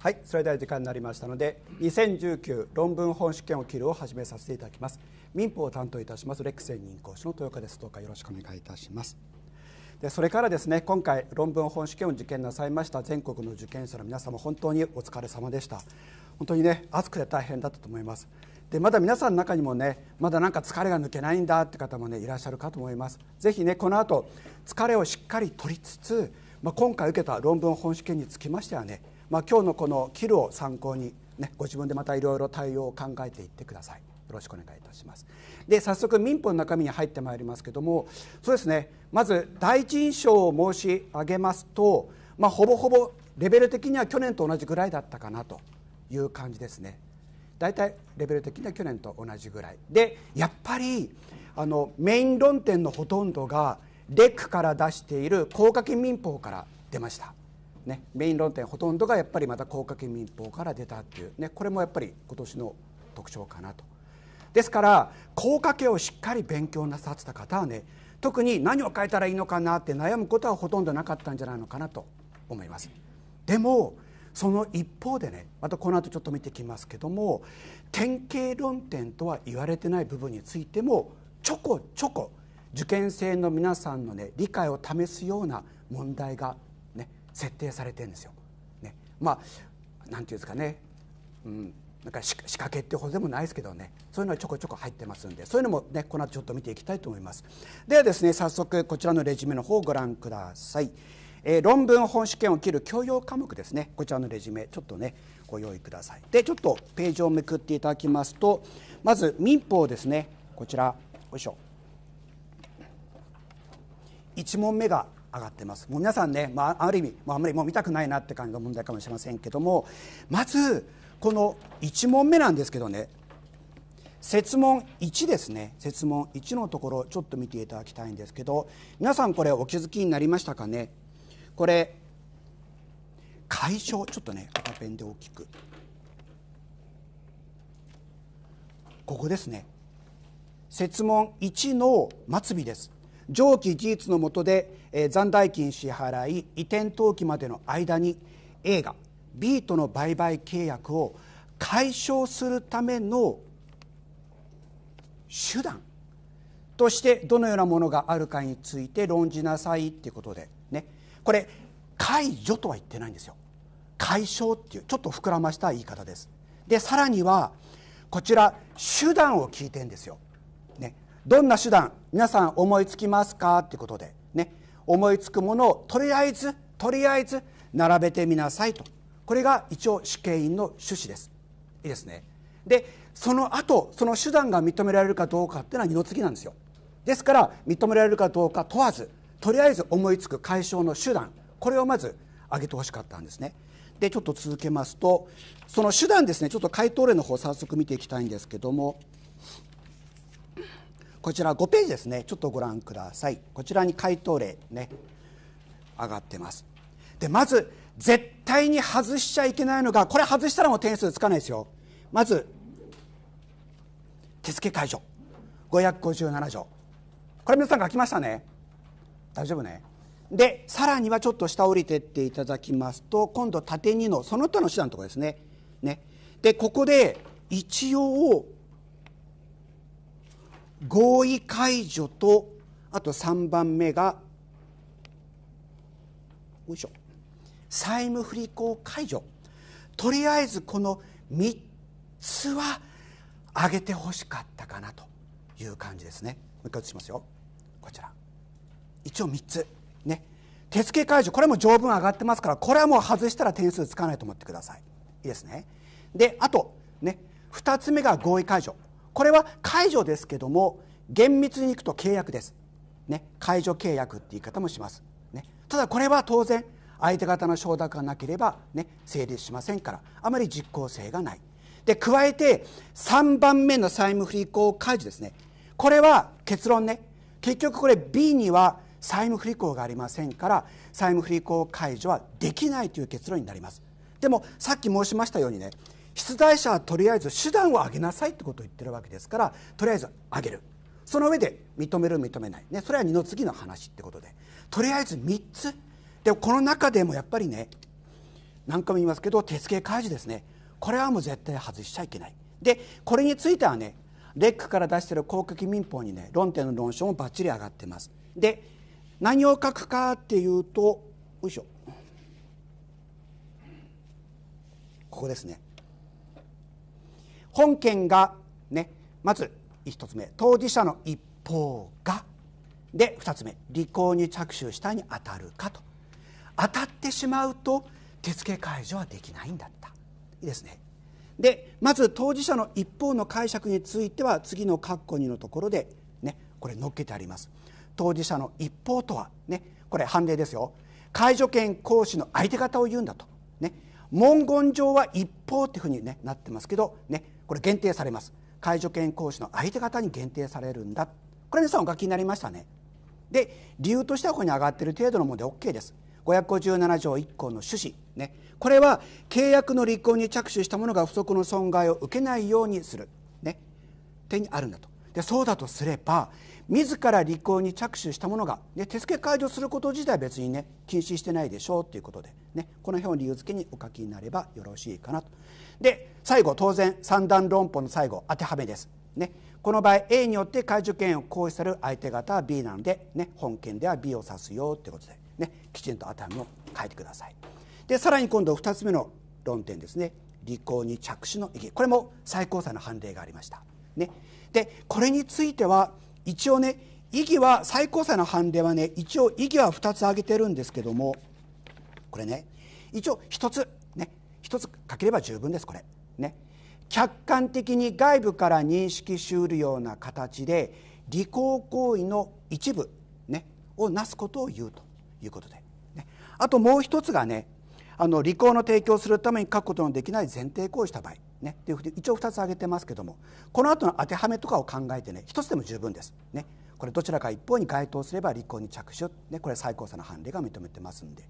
はいそれでは時間になりましたので2019論文本試験を切るを始めさせていただきます民法を担当いたしますレック専任講師の豊川ですどうかよろしくお願いいたしますでそれからですね今回論文本試験を受験なさいました全国の受験者の皆様本当にお疲れ様でした本当にね暑くて大変だったと思いますでまだ皆さんの中にもねまだなんか疲れが抜けないんだって方もねいらっしゃるかと思いますぜひねこの後疲れをしっかり取りつつ、まあ、今回受けた論文本試験につきましてはねまあ、今日のこのキルを参考に、ね、ご自分でまたいろいろ対応を考えていってください。よろしくお願いいたしますで早速民法の中身に入ってまいりますけどもそうですねまず第一印象を申し上げますと、まあ、ほぼほぼレベル的には去年と同じぐらいだったかなという感じですね大体レベル的には去年と同じぐらいでやっぱりあのメイン論点のほとんどがレックから出している高架金民法から出ましたね、メイン論点ほとんどがやっぱりまた高架県民法から出たっていう、ね、これもやっぱり今年の特徴かなとですから高架家をしっかり勉強なさってた方はね特に何を変えたらいいのかなって悩むことはほとんどなかったんじゃないのかなと思いますでもその一方でねまたこの後ちょっと見てきますけども典型論点とは言われてない部分についてもちょこちょこ受験生の皆さんのね理解を試すような問題が設定されてるんですよ。ね、まあなんていうんですかね、うん、なんか仕掛けってほどでもないですけどねそういうのはちょこちょこ入ってますんでそういうのもねこの後ちょっと見ていきたいと思いますではですね早速こちらのレジュメの方をご覧ください、えー、論文本試験を切る教養科目ですねこちらのレジュメちょっとねご用意くださいでちょっとページをめくっていただきますとまず民法ですねこちらよいしょ1問目が上がってますもう皆さんね、まあ、ある意味もうあんまりもう見たくないなって感じの問題かもしれませんけどもまずこの1問目なんですけどね設問1ですね設問1のところちょっと見ていただきたいんですけど皆さんこれお気づきになりましたかねこれ解消ちょっとね赤ペンで大きくここですね設問1の末尾です上記事実のもとで、残代金支払い移転登記までの間に A が B との売買契約を解消するための手段としてどのようなものがあるかについて論じなさいっていうことでねこれ解除とは言ってないんですよ解消っていうちょっと膨らました言い方ですでさらにはこちら手段を聞いてるんですよ、ね、どんな手段皆さん思いつきますかってことでね思いつくものをとりあえずとりあえず並べてみなさいとこれが一応死刑員の趣旨ですいいですねでその後その手段が認められるかどうかっていうのは二の次なんですよですから認められるかどうか問わずとりあえず思いつく解消の手段これをまず挙げてほしかったんですねでちょっと続けますとその手段ですねちょっと回答例の方早速見ていきたいんですけどもこちら5ページですねちょっとご覧くださいこちらに回答例ね上がってますでまず絶対に外しちゃいけないのがこれ外したらもう点数つかないですよまず手付解除557条これ皆さん書きましたね大丈夫ねでさらにはちょっと下降りてっていただきますと今度縦2のその他の手段のところですねねでここで一応合意解除とあと3番目がよいしょ債務不履行解除とりあえずこの3つは上げてほしかったかなという感じですねもう一回映しますよこちら一応3つね手付解除これも条文上がってますからこれはもう外したら点数つかないと思ってくださいいいですねであとね2つ目が合意解除これは解除ですけども厳密にいくと契約です、ね、解除契約って言い方もします、ね、ただこれは当然相手方の承諾がなければ、ね、成立しませんからあまり実効性がないで加えて3番目の債務不履行解除ですねこれは結論ね結局これ B には債務不履行がありませんから債務不履行解除はできないという結論になりますでもさっき申しましたようにね出題者はとりあえず手段を上げなさいってことを言ってるわけですからとりあえず上げるその上で認める認めない、ね、それは二の次の話ってことでとりあえず3つでこの中でもやっぱりね何回も言いますけど手付け開示ですねこれはもう絶対外しちゃいけないでこれについてはねレックから出してる公的民法にね論点の論証もばっちり上がってますで何を書くかっていうとよいしょここですね本件がねまず1つ目当事者の一方がで2つ目履行に着手したに当たるかと当たってしまうと手付解除はできないんだったいいですねでまず当事者の一方の解釈については次の括弧2のところでねこれ載っけてあります当事者の一方とはねこれ判例ですよ解除権行使の相手方を言うんだとね文言上は一方っていうふうに、ね、なってますけどねこれ限定されます介助犬講師の相手方に限定されるんだこれ皆さんお書きになりましたねで理由としてはここに上がっている程度のもので OK です557条1項の趣旨、ね、これは契約の履行に着手したものが不足の損害を受けないようにする、ね、手にあるんだとでそうだとすれば自ら履行に着手したものが、ね、手付解除すること自体別にね禁止してないでしょうということで、ね、この辺を理由付けにお書きになればよろしいかなと。で最後当然三段論法の最後当てはめです。ね、この場合 A によって解除権を行使される相手方は B なので、ね、本件では B を指すよということで、ね、きちんと当てはめを書いてください。でさらに今度2つ目の論点ですね履行に着手の意義これも最高裁の判例がありました。ね、でこれについては一応ね意義は最高裁の判例はね一応意義は2つ挙げてるんですけどもこれね一応1つ一つかければ十分ですこれね客観的に外部から認識しうるような形で履行行為の一部、ね、をなすことを言うということで、ね、あともう一つがねあの履行の提供するために書くことのできない前提行為した場合ねていうふうに一応2つ挙げてますけどもこの後の当てはめとかを考えてね1つでも十分です。ねこれどちらか一方に該当すれば離婚に着手、ね、これ最高裁の判例が認めてますんで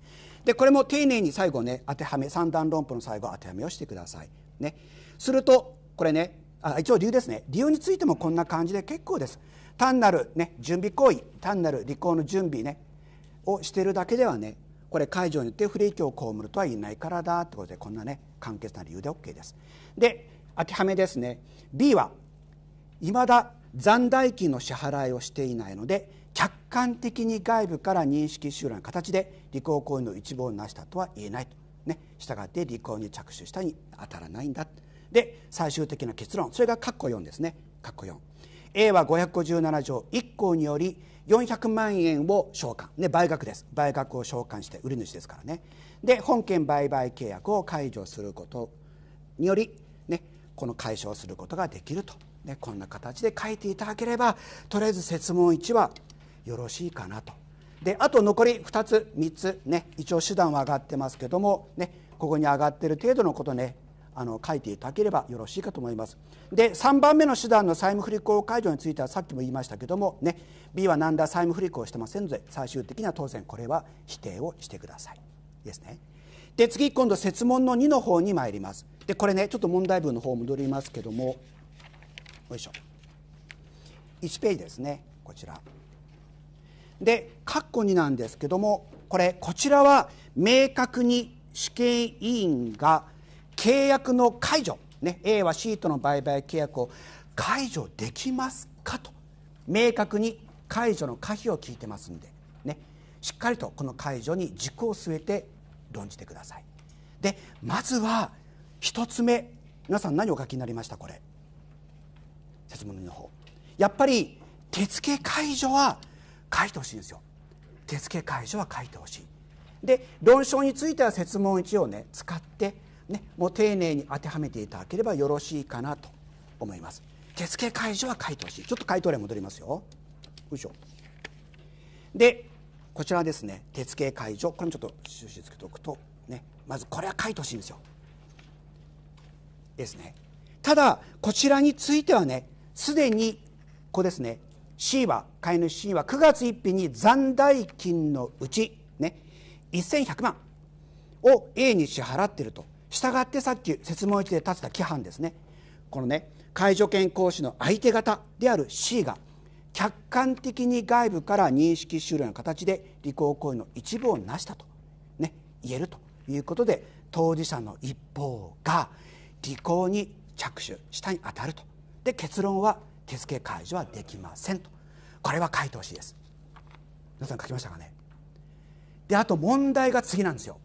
でこれも丁寧に最後ね当てはめ三段論法の最後当てはめをしてください。ね、するとこれねあ一応理由ですね理由についてもこんな感じで結構です単なる、ね、準備行為単なる離婚の準備、ね、をしているだけではねこれ解除によって不利益を被るとは言えないからだってことでこんなね簡潔な理由で OK です。で当てはめですね B はいまだ残代金の支払いをしていないので客観的に外部から認識しうのような形で履行行為の一部を成したとは言えないと、ね、したがって履行に着手したに当たらないんだで最終的な結論それが括弧4ですね括弧 4A は557条1項により400万円を償還、ね、売額です売額を償還して売り主ですからねで本件売買契約を解除することにより、ね、この解消することができるとね、こんな形で書いていただければとりあえず設問1はよろしいかなとであと残り2つ3つね一応手段は上がってますけどもねここに上がってる程度のことねあの書いていただければよろしいかと思います。で3番目の手段の債務不履行解除についてはさっきも言いましたけどもね B は何だ債務不履行してませんので最終的には当然これは否定をしてください。ですね。で次今度設問の2の方に参ります。でこれねちょっと問題文の方戻りますけどもよいしょ1ページですねこちらで括弧2なんですけどもこれこちらは明確に主権委員が契約の解除、ね、A は C との売買契約を解除できますかと明確に解除の可否を聞いてますんで、ね、しっかりとこの解除に軸を据えて論じてくださいでまずは1つ目皆さん何お書きになりましたこれ節分の方やっぱり手付け解除は書いてほしいんですよ手付け解除は書いてほしいで論証については設問1をね使って、ね、もう丁寧に当てはめていただければよろしいかなと思います手付け解除は書いてほしいちょっと回答例戻りますよよいしょでこちらですね手付け解除これもちょっと印つけておくとねまずこれは書いてほしいんですよですねただこちらについてはねすでにここですね C は飼い主 C は9月1日に残代金のうち、ね、1100万を A に支払っているとしたがってさっき説問一で立てた規範ですねこのね介助犬行使の相手方である C が客観的に外部から認識終了の形で履行行為の一部を成したと、ね、言えるということで当事者の一方が履行に着手したに当たるとで結論は手付解除はできませんとこれは書いてほしいです皆さん書きましたかねであと問題が次なんですよ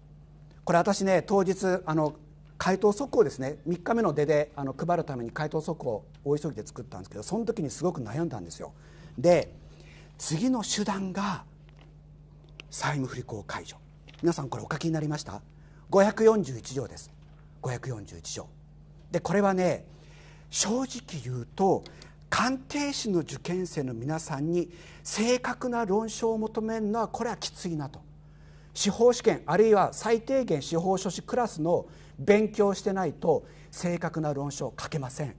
これ私ね当日あの回答速報ですね3日目の出であの配るために回答速報を大急ぎで作ったんですけどその時にすごく悩んだんですよで次の手段が債務不履行解除皆さんこれお書きになりました541条です541条でこれはね正直言うと鑑定士の受験生の皆さんに正確な論証を求めるのはこれはきついなと司法試験あるいは最低限司法書士クラスの勉強してないと正確な論証を書けません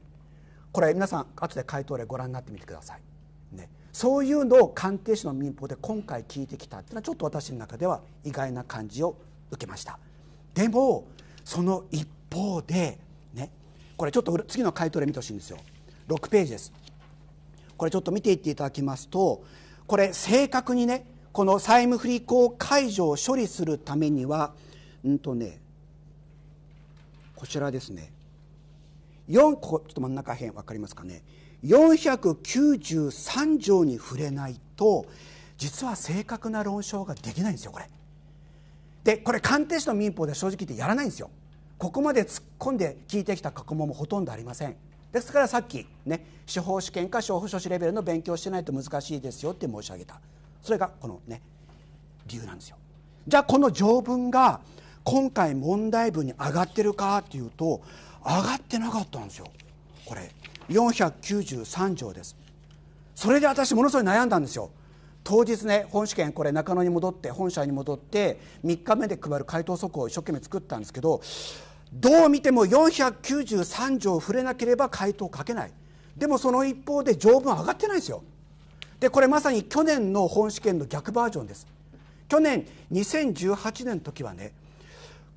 これ皆さん後で回答例ご覧になってみてください、ね、そういうのを鑑定士の民法で今回聞いてきたっていうのはちょっと私の中では意外な感じを受けましたでもその一方でこれちょっと次の回答で見てほしいんですよ6ページですこれちょっと見ていっていただきますとこれ正確にねこの債務不履行解除を処理するためにはうんとねこちらですね4ここちょっと真ん中辺分かりますかね493条に触れないと実は正確な論証ができないんですよこれ。でこれ鑑定士の民法で正直言ってやらないんですよ。ここまで突っ込んで聞いてきた過去問もほとんどありませんですからさっきね司法試験か司法書士レベルの勉強してないと難しいですよって申し上げたそれがこのね理由なんですよじゃあこの条文が今回問題文に上がってるかっていうと上がってなかったんですよこれ493条ですそれで私ものすごい悩んだんですよ当日ね本試験これ中野に戻って本社に戻って3日目で配る回答速報を一生懸命作ったんですけどどう見ても493条触れなければ回答書けないでもその一方で条文上がってないですよでこれまさに去年の本試験の逆バージョンです去年2018年の時はね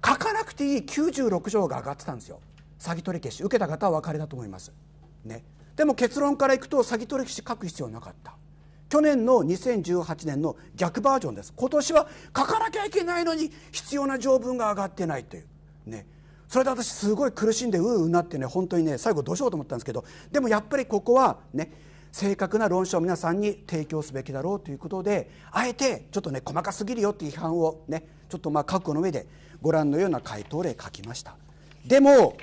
書かなくていい96条が上がってたんですよ詐欺取り消し受けた方はお分かりだと思いますねでも結論からいくと詐欺取り消し書く必要なかった去年の2018年の逆バージョンです今年は書かなきゃいけないのに必要な条文が上がってないというねそれで私すごい苦しんでうううなってね本当にね最後どうしようと思ったんですけどでもやっぱりここはね正確な論証を皆さんに提供すべきだろうということであえてちょっとね細かすぎるよっていう批判をねちょっとまあ覚悟の上でご覧のような回答例書きましたでも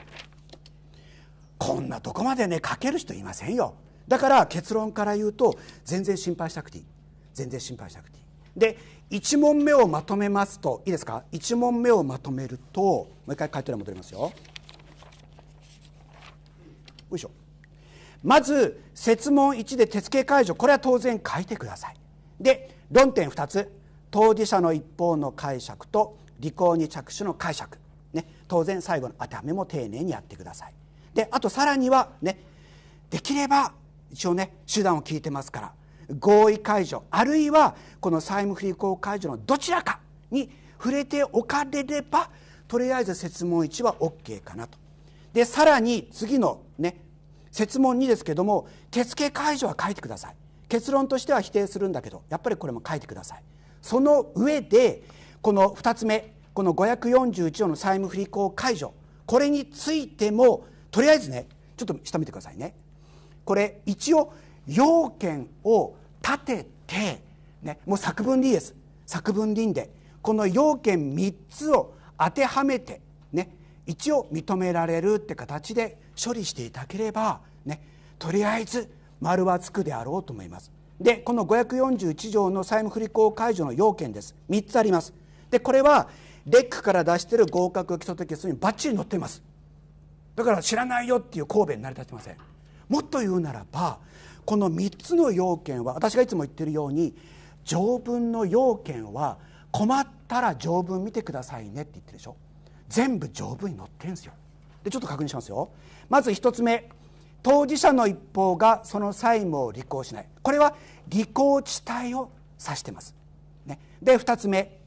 こんなとこまでね書ける人いませんよだから結論から言うと全然心配しなくていい全然心配しなくていいで1問目をまとめますといいですか1問目をまとめるともう一回回答欄戻りますよよいしょまず設問1で鉄形解除これは当然書いてくださいで論点2つ当事者の一方の解釈と履行に着手の解釈、ね、当然最後の当てはめも丁寧にやってくださいであとさらにはねできれば一応ね手段を聞いてますから合意解除あるいはこの債務不履行解除のどちらかに触れておかれればとりあえず設問1は OK かなと。でさらに次のね設問2ですけども手付解除は書いてください結論としては否定するんだけどやっぱりこれも書いてくださいその上でこの2つ目この541条の債務不履行解除これについてもとりあえずねちょっと下見てくださいねこれ一応要件を立てて、ね、もう作文理です作文んでこの要件3つを当てはめて、ね、一応認められるって形で処理していただければ、ね、とりあえず丸はつくであろうと思います。でこの541条の債務不履行解除の要件です3つありますでこれはレックから出している合格基礎的基にバッチリ載っていますだから知らないよっていう神戸に成り立ちませんもっと言うならばこの3つの要件は私がいつも言っているように条文の要件は困ったら条文見てくださいねって言ってるでしょ全部条文に載ってるんですよでちょっと確認しますよまず1つ目当事者の一方がその債務を履行しないこれは履行地帯を指してます、ね、で2つ目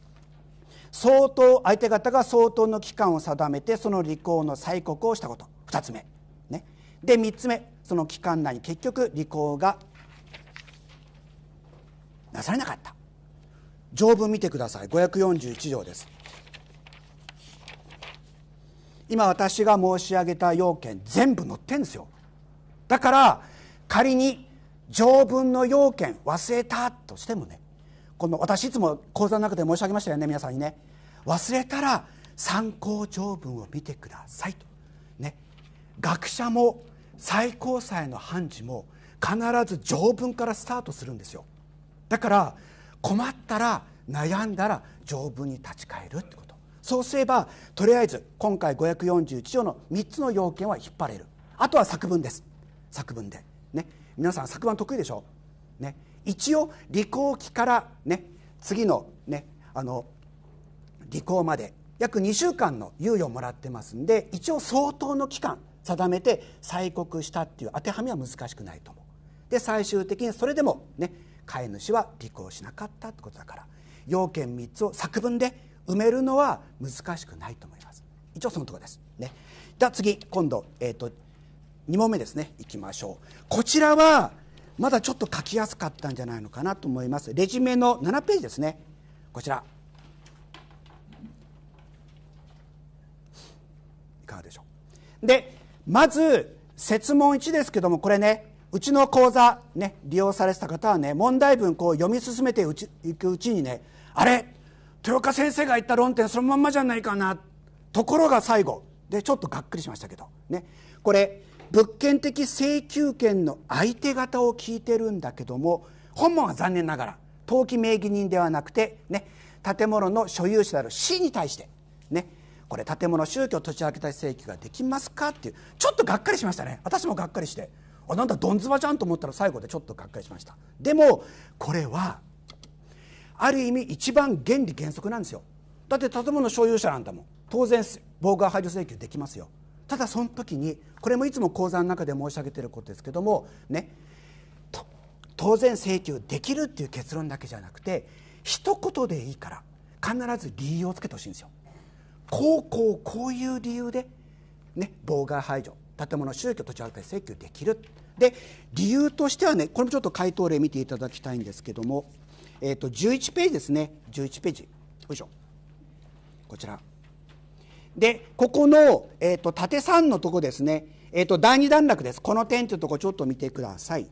相当相手方が相当の期間を定めてその履行の催告をしたこと2つ目で3つ目その期間内に結局履行がなされなかった条文見てください541条です今私が申し上げた要件全部載ってんですよだから仮に条文の要件忘れたとしてもねこの私いつも講座の中で申し上げましたよね皆さんにね忘れたら参考条文を見てくださいとね学者も最高裁の判事も必ず条文からスタートするんですよだから困ったら悩んだら条文に立ち返るってことそうすればとりあえず今回541条の3つの要件は引っ張れるあとは作文です作文でね皆さん作文得意でしょね一応履行期からね次のねあの履行まで約2週間の猶予をもらってますんで一応相当の期間定めて催告したっていう当てはめは難しくないと思うで最終的にそれでもね飼い主は履行しなかったってことだから要件3つを作文で埋めるのは難しくないと思います一応そのところですねじゃあ次今度、えーと、と2問目ですねいきましょうこちらはまだちょっと書きやすかったんじゃないのかなと思いますレジュメの7ページですねこちらいかがでしょうでまず設問1ですけどもこれねうちの講座、ね、利用されてた方はね問題文こう読み進めていくうちにねあれ豊岡先生が言った論点そのまんまじゃないかなところが最後でちょっとがっくりしましたけどねこれ物件的請求権の相手方を聞いてるんだけども本文は残念ながら登記名義人ではなくて、ね、建物の所有者である市に対して、ね、これ建物宗教土地明け請求ができますかっていうちょっとがっかりしましたね私もがっかりしてあなんだどんずばじゃんと思ったら最後でちょっとがっかりしましたでもこれはある意味一番原理原則なんですよだって建物所有者なんだもん当然妨害排除請求できますよただその時にこれもいつも講座の中で申し上げていることですけどもね当然請求できるっていう結論だけじゃなくて一言でいいから必ず理由をつけてほしいんですよこうこうこういう理由で、ね、妨害排除建物宗教土地発展請求できるで理由としてはねこれもちょっと回答例見ていただきたいんですけども、えーと、と11ページですね11ページよいしょこちらでここの、えーと、縦三のとこですね、えーと、第二段落ですこの点というとこちょっと見てください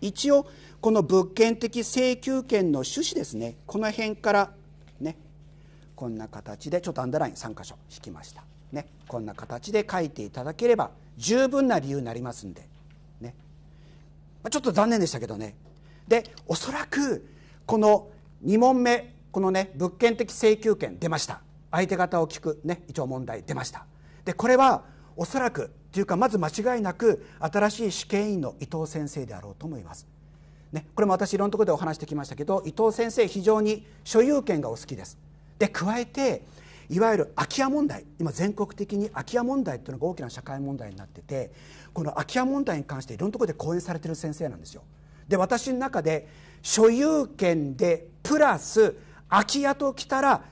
一応この物件的請求権の趣旨ですねこの辺からこんな形でちょっとアンダーライン3箇所引きました、ね、こんな形で書いていただければ十分な理由になりますんで、ねまちょっと残念でしたけどねでおそらくこの2問目このね物件的請求権出ました相手方を聞くね一応問題出ましたでこれはおそらくというかまず間違いなく新しい試験員の伊藤先生であろうと思います、ね、これも私いろんなところでお話してきましたけど伊藤先生非常に所有権がお好きですで加えていわゆる空き家問題今全国的に空き家問題っていうのが大きな社会問題になっててこの空き家問題に関していろんなところで講演されてる先生なんですよで私の中で所有権でプラス空き家ときたら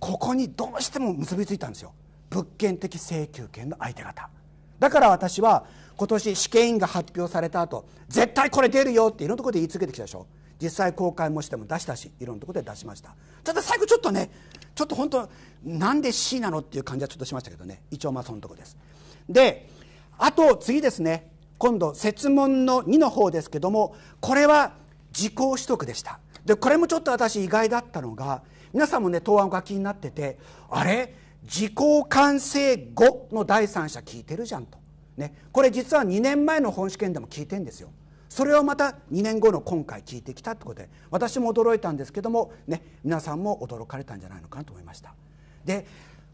ここにどうしても結びついたんですよ物件的請求権の相手方だから私は今年試験員が発表された後絶対これ出るよっていろんなところで言い続けてきたでしょ実際公開もしても出したしいろんなところで出しましたただ最後ちょっとねちょっと本当なんで C なのっていう感じはちょっとしましたけどね一応まあそのとこですであと次ですね今度設問の2の方ですけどもこれは自己取得でしたでこれもちょっと私意外だったのが皆さんもね答案お書きになっててあれ自己完成後の第三者聞いてるじゃんと、ね、これ実は2年前の本試験でも聞いてんですよそれをまた2年後の今回聞いてきたってことで私も驚いたんですけども、ね、皆さんも驚かれたんじゃないのかなと思いました。で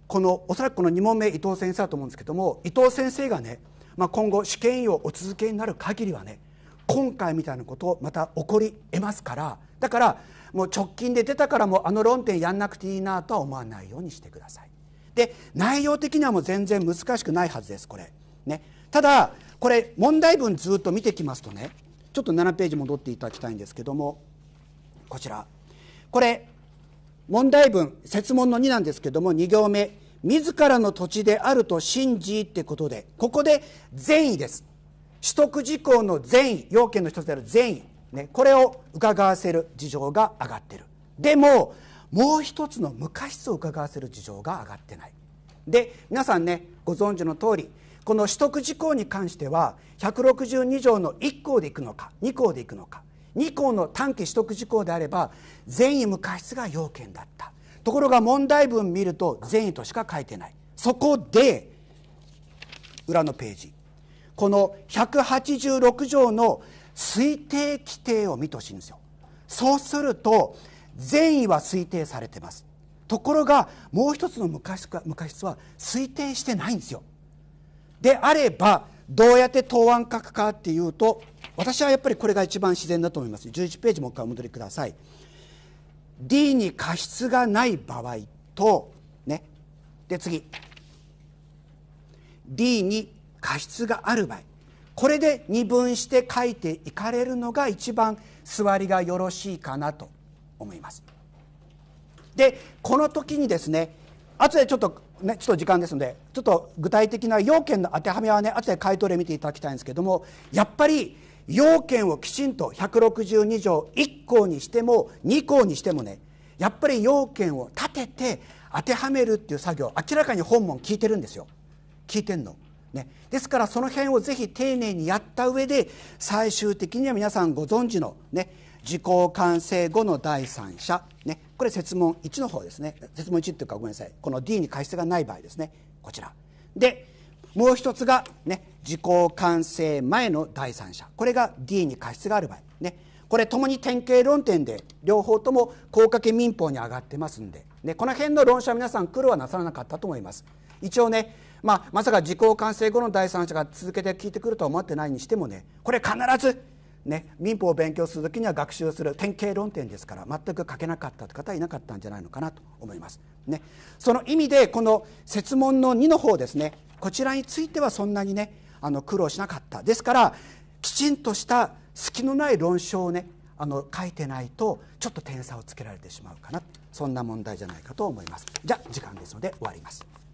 このおそらくこの2問目伊藤先生だと思うんですけども伊藤先生がね、まあ、今後試験員をお続けになる限りはね今回みたいなことまた起こり得ますからだからもう直近で出たからもあの論点やんなくていいなとは思わないようにしてください。で内容的にはもう全然難しくないはずですこれ。ね、ただこれ問題文ずっと見てきますとねちょっと7ページ戻っていただきたいんですけどもこちらこれ問題文設問の2なんですけども2行目自らの土地であると信じってことでここで善意です取得事項の善意要件の一つである善意、ね、これを伺わせる事情が上がってるでももう一つの無過失を伺わせる事情が上がってないで皆さんねご存知の通りこの取得事項に関しては162条の1項でいくのか2項でいくのか2項の短期取得事項であれば善意無過失が要件だったところが問題文見ると善意としか書いてないそこで裏のページこの186条の推定規定を見てほしいんですよそうすると善意は推定されてますところがもう一つの無過失は推定してないんですよであればどうやって答案書くかっていうと私はやっぱりこれが一番自然だと思います11ページもう一回お戻りください D に過失がない場合とねで次 D に過失がある場合これで二分して書いていかれるのが一番座りがよろしいかなと思いますでこの時にですね後でちょっとね、ちょっと時間ですのでちょっと具体的な要件の当てはめはね後で回答で見ていただきたいんですけどもやっぱり要件をきちんと162条1項にしても2項にしてもねやっぱり要件を立てて当てはめるっていう作業明らかに本文聞いてるんですよ聞いてんの。ね、ですからその辺をぜひ丁寧にやった上で最終的には皆さんご存知の、ね、時効完成後の第三者、ね、これ設問1の方ですね設問1っていうかごめんなさいこの D に過失がない場合ですねこちらでもう一つが、ね、時効完成前の第三者これが D に過失がある場合ねこれともに典型論点で両方とも高掛け民法に上がってますんで、ね、この辺の論者は皆さん苦労はなさらなかったと思います一応ね、まあ、まさか時効完成後の第三者が続けて聞いてくるとは思ってないにしてもねこれ必ずね、民法を勉強するときには学習する典型論点ですから全く書けなかった方はいなかったんじゃないのかなと思います。ね、その意味でこの設問の2の方ですねこちらについてはそんなにねあの苦労しなかったですからきちんとした隙のない論証をねあの書いてないとちょっと点差をつけられてしまうかなそんな問題じゃないかと思います。じゃあ時間ですので終わります。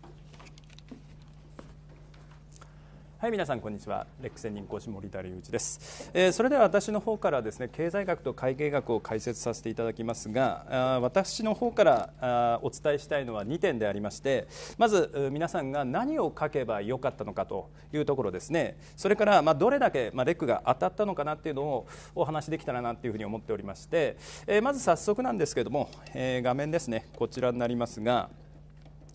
はい皆さんこんにちはレック専任講師森田隆一です、えー、それでは私の方からですね経済学と会計学を解説させていただきますがあ私の方からあお伝えしたいのは2点でありましてまず皆さんが何を書けばよかったのかというところですねそれからまあどれだけまあレックが当たったのかなっていうのをお話できたらなっていうふうに思っておりまして、えー、まず早速なんですけれども、えー、画面ですねこちらになりますが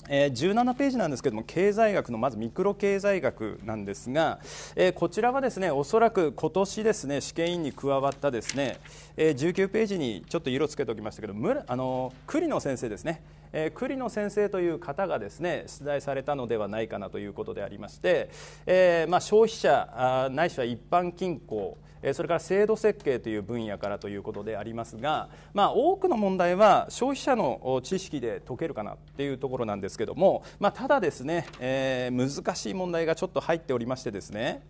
えー、17ページなんですけども経済学のまずミクロ経済学なんですが、えー、こちらはですねおそらく今年ですね試験員に加わったですね、えー、19ページにちょっと色つけておきましたけどあの栗野先生ですねえー、栗野先生という方がですね出題されたのではないかなということでありまして、えー、まあ、消費者ないしは一般均衡それから制度設計という分野からということでありますが、まあ、多くの問題は消費者の知識で解けるかなっていうところなんですけども、まあ、ただですね、えー、難しい問題がちょっと入っておりましてですね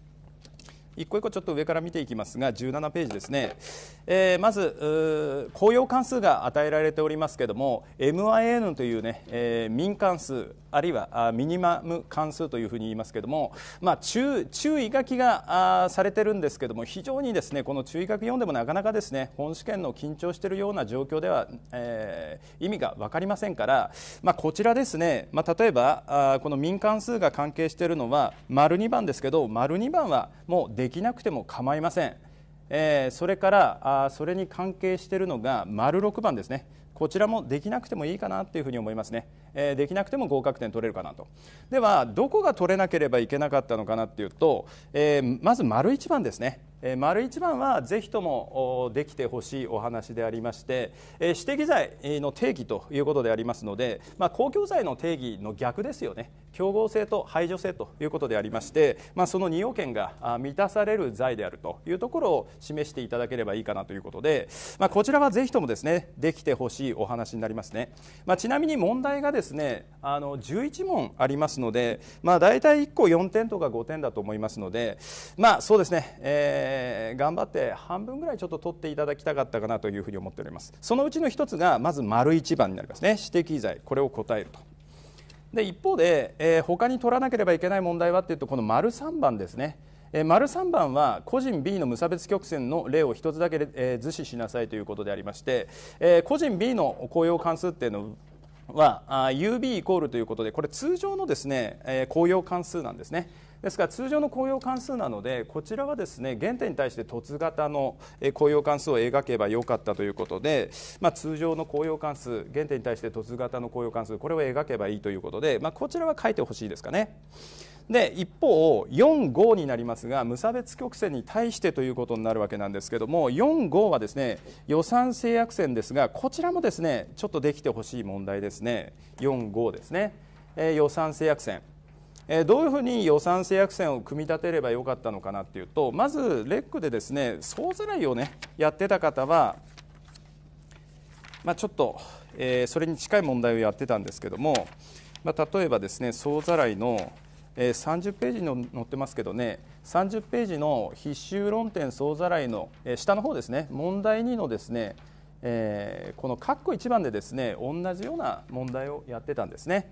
一個一個ちょっと上から見ていきますが17ページですね、えー、まず公用関数が与えられておりますけれども MIN というね、えー、民間数あるいはミニマム関数というふうに言いますけども、まあ、注注意書きがされてるんですけども非常にですねこの注意書き読んでもなかなかですね本試験の緊張しているような状況では、えー、意味が分かりませんから、まあ、こちらですね、まあ、例えばあこの民間数が関係しているのは丸2番ですけど丸2番はもうできなくても構いません。えー、それからあそれに関係しているのが丸6番ですねこちらもできなくてもいいかなというふうに思いますね、えー、できなくても合格点取れるかなとではどこが取れなければいけなかったのかなっていうと、えー、まず丸一番ですねえー、丸一番はぜひともできてほしいお話でありまして、えー、指定罪の定義ということでありますので、まあ、公共財の定義の逆ですよね競合性と排除性ということでありまして、まあ、その二要件が満たされる罪であるというところを示していただければいいかなということで、まあ、こちらはぜひともですねできてほしいお話になりますね、まあ、ちなみに問題がですねあの11問ありますので、まあ、大体1個4点とか5点だと思いますので、まあ、そうですね、えーえー、頑張って半分ぐらいちょっと取っていただきたかったかなというふうに思っておりますそのうちの1つがまず丸1番になりますね指摘罪これを答えるとで一方で、えー、他に取らなければいけない問題はっていうとこの丸3番ですねえー、丸3番は個人 B の無差別曲線の例を1つだけ、えー、図示しなさいということでありまして、えー、個人 B の公用関数っていうのはあ UB イコールということでこれ通常のですね、えー、公用関数なんですね。ですから通常の紅葉関数なのでこちらはですね原点に対して凸型の紅葉関数を描けばよかったということで、まあ、通常の紅葉関数原点に対して凸型の紅葉関数これを描けばいいということで、まあ、こちらは書いてほしいですかね。で一方45になりますが無差別曲線に対してということになるわけなんですけども45はですね予算制約線ですがこちらもですねちょっとできてほしい問題ですね45ですね、えー、予算制約線えどういうふうに予算制約線を組み立てればよかったのかなっていうとまずレックでですね総ざらいをねやってた方は、まあ、ちょっと、えー、それに近い問題をやってたんですけども、まあ、例えばですね総ざらいのえー、30ページに載ってますけどね30ページの必修論点総ざらいの、えー、下の方ですね問題2のですね、えー、この括弧1番でですね同じような問題をやってたんですね。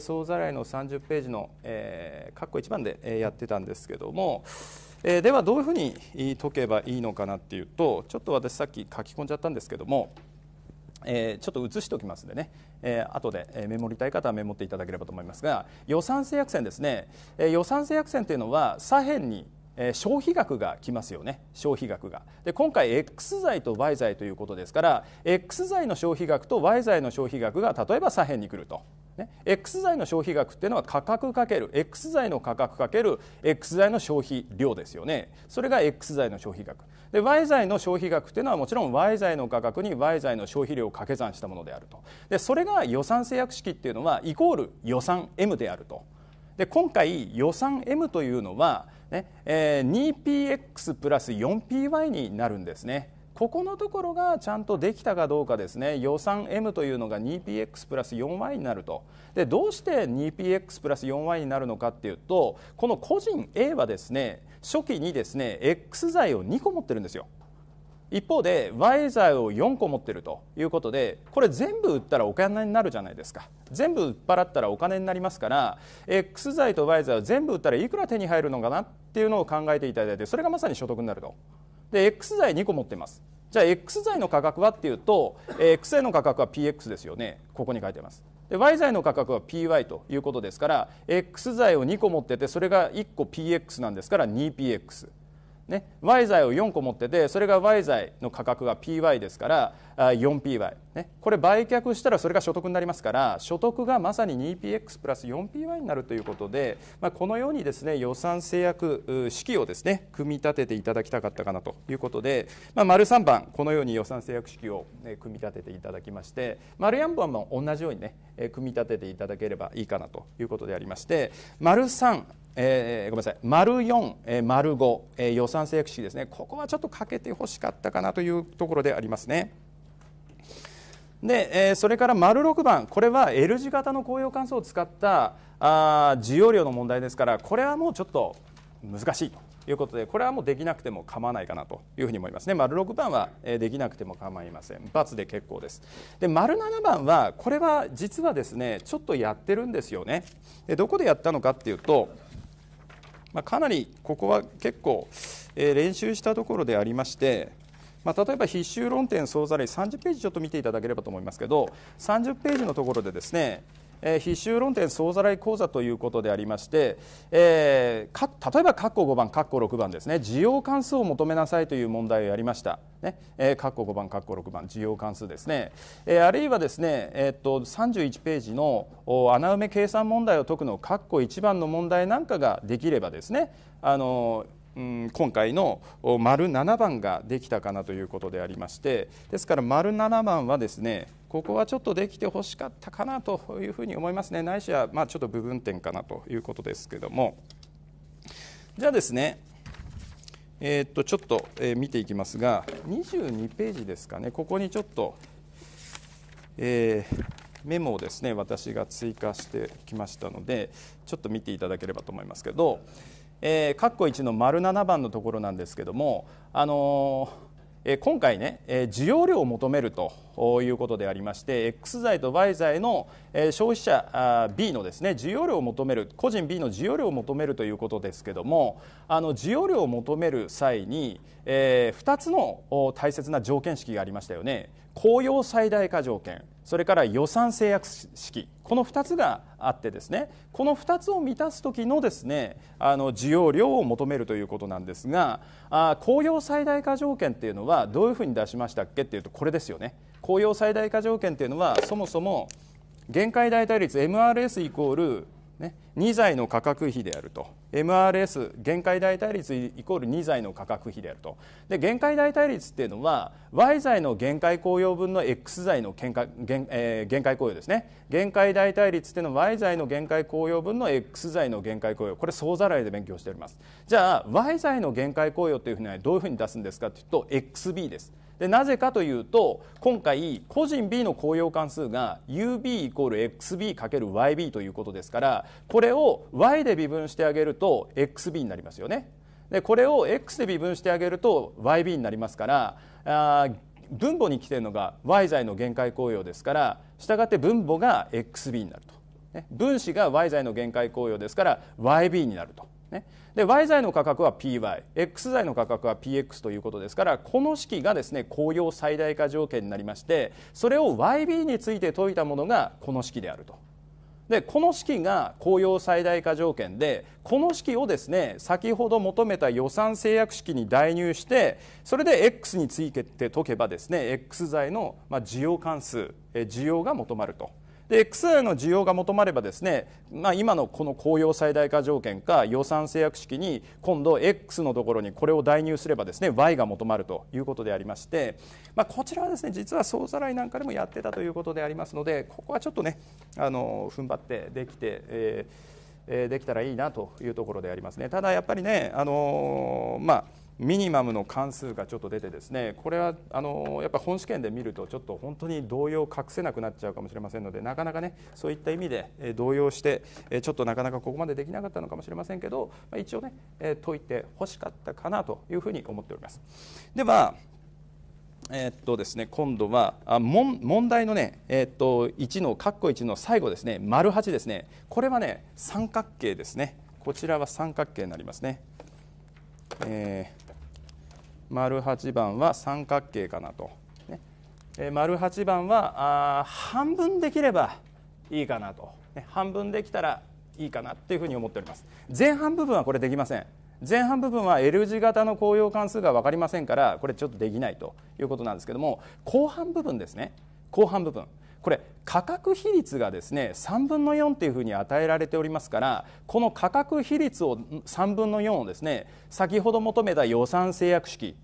総ざらいの30ページの、えー、括弧1番で、やってたんですけども、えではどういうふうに解けばいいのかなっていうとちょっと私さっき書き込んじゃったんですけども、えちょっと写しておきますんでね、えー、後でメモりたい方はメモっていただければと思いますが予算制約線ですね、え予算制約線というのは左辺に消費額が来ますよね消費額がで今回 X 剤と Y 剤ということですから X 剤の消費額と Y 剤の消費額が例えば左辺に来るとね、X 材の消費額っていうのは価格かける X 材の価格かける X 材の消費量ですよねそれが X 材の消費額で Y 材の消費額っていうのはもちろん Y 材の価格に Y 材の消費量を掛け算したものであるとでそれが予算制約式っていうのはイコール予算 M であるとで今回予算 M というのはね、ねえー、2px プラス 4py になるんですねここのところがちゃんとできたかどうかですね予算 M というのが 2px プラス 4y になるとでどうして 2px プラス 4y になるのかっていうとこの個人 A はですね初期にですね X 材を2個持ってるんですよ一方で Y 材を4個持ってるということでこれ全部売ったらお金になるじゃないですか全部売っ払ったらお金になりますから X 材と Y 材を全部売ったらいくら手に入るのかなっていうのを考えていただいてそれがまさに所得になるとで X 材2個持ってますじゃあ X 材の価格はっていうと X 材の価格は PX ですよねここに書いてますで Y 材の価格は PY ということですから X 材を2個持っててそれが1個 PX なんですから 2PX ね、Y 材を4個持っててそれが Y 材の価格が PY ですから 4PY、ね、これ売却したらそれが所得になりますから所得がまさに 2PX プラス 4PY になるということで、まあ、このようにですね予算制約式をですね組み立てていただきたかったかなということで、まあ、丸3番このように予算制約式を、ね、組み立てていただきまして丸4番も同じようにね組み立てていただければいいかなということでありまして丸3えー、ごめんなさい、丸4、えー、丸5、えー、予算制約式ですね、ここはちょっとかけてほしかったかなというところでありますね。で、えー、それから丸6番これは L 字型の紅葉乾燥を使ったあ需要量の問題ですからこれはもうちょっと難しいということでこれはもうできなくても構わないかなというふうに思いますね丸6番はえできなくても構いません×で結構ですで丸7番はこれは実はですねちょっとやってるんですよねでどこでやったのかっていうと、まあ、かなりここは結構、えー、練習したところでありましてまあ、例えば必修論点総ざらい30ページちょっと見ていただければと思いますけど30ページのところでですねえ必修論点総ざらい講座ということでありまして、えー、例えば括弧5番括弧6番ですね需要関数を求めなさいという問題をやりました。ねえー、括弧5番括弧6番需要関数ですね、えー、あるいはですね、えー、っと31ページの穴埋め計算問題を解くの括弧1番の問題なんかができればですねあのーうん今回の丸7番ができたかなということでありましてですから丸7番はですねここはちょっとできてほしかったかなというふうに思いますねないしはまあちょっと部分点かなということですけどもじゃあですねえっとちょっと、え見ていきますが22ページですかねここにちょっと、えメモをですね私が追加してきましたのでちょっと見ていただければと思いますけどえ括弧1の丸7番のところなんですけども、あのえー、今回ね、えー、需要量を求めるということでありまして X 剤と Y 剤の、えー、消費者あ B のですね需要量を求める個人 B の需要量を求めるということですけどもあの需要量を求める際に、えー、2つの大切な条件式がありましたよね。用最大化条件それから予算制約式この2つがあってですねこの2つを満たす時のですねあの需要量を求めるということなんですがあ公用最大化条件っていうのはどういうふうに出しましたっけっていうとこれですよね公用最大化条件っていうのはそもそも限界代替率 MRS イコールね、2剤の価格比であると MRS 限界代替率イコール2剤の価格比であるとで限界代替率っていうのは Y 剤の限界効用分の X 剤の限界,、えー、限界効用ですね限界代替率っていうのは Y 剤の限界効用分の X 剤の限界効用これ総ざらいで勉強しておりますじゃあ Y 剤の限界効用というふうにはどういうふうに出すんですかというと XB ですでなぜかというと今回個人 B の公用関数が UB イコール XB×YB ということですからこれを Y で微分してあげると XB になりますよねでこれを X で微分してあげると YB になりますからあ分母に来てるのが Y 剤の限界公用ですからしたがって分母が XB になると、ね、分子が Y 剤の限界公用ですから YB になると。ね、で y 材の価格は pyx 財の価格は px ということですからこの式がですね紅葉最大化条件になりましてそれを yb について解いたものがこの式であると。でこの式が公用最大化条件でこの式をですね先ほど求めた予算制約式に代入してそれで x について解けばですね x 財の需要関数需要が求まると。で X の需要が求まればですね、まあ、今のこの公用最大化条件か予算制約式に今度 X のところにこれを代入すればですね Y が求まるということでありまして、まあ、こちらはですね実は総ざらいなんかでもやってたということでありますのでここはちょっとねあの踏ん張ってできて、えー、できたらいいなというところでありますね。ただやっぱりねあのー、まあミニマムの関数がちょっと出てですねこれはあのやっぱ本試験で見るとちょっと本当に動揺を隠せなくなっちゃうかもしれませんのでなかなかねそういった意味で動揺してちょっとなかなかここまでできなかったのかもしれませんけど、まあ、一応ね解いてほしかったかなというふうに思っております。では、えー、っとですね、今度はあ問題のね、えー、っと1の括弧1の最後ですね丸8ですねこれはね三角形ですねこちらは三角形になりますね。えー丸8番は三角形かなと、ねえー、丸8番はあ半分できればいいかなと、ね、半分できたらいいかなっていうふうに思っております前半部分はこれできません前半部分は L 字型の公用関数が分かりませんからこれちょっとできないということなんですけども後半部分ですね後半部分これ価格比率がですね3分の4というふうに与えられておりますからこの価格比率を3分の4をですね先ほど求めた予算制約式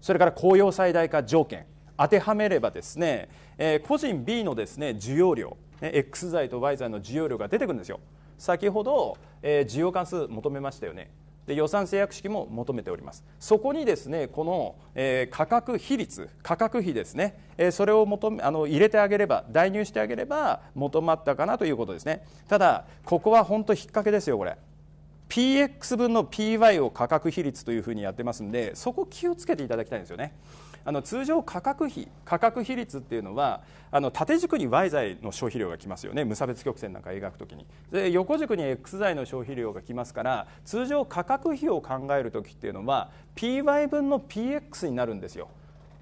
それから公用最大化条件当てはめればですね、えー、個人 B のですね需要量 X 剤と Y 剤の需要量が出てくるんですよ先ほど、えー、需要関数求めましたよねで予算制約式も求めておりますそこにですねこの、えー、価格比率価格比ですね、えー、それを求めあの入れてあげれば代入してあげれば求まったかなということですねただここは本当引っ掛けですよこれ PX 分の PY を価格比率というふうにやってますんでそこ気をつけていただきたいんですよねあの通常価格比価格比率っていうのはあの縦軸に Y 剤の消費量が来ますよね無差別曲線なんか描くときにで横軸に X 剤の消費量が来ますから通常価格比を考える時っていうのは PY 分の PX になるんですよ。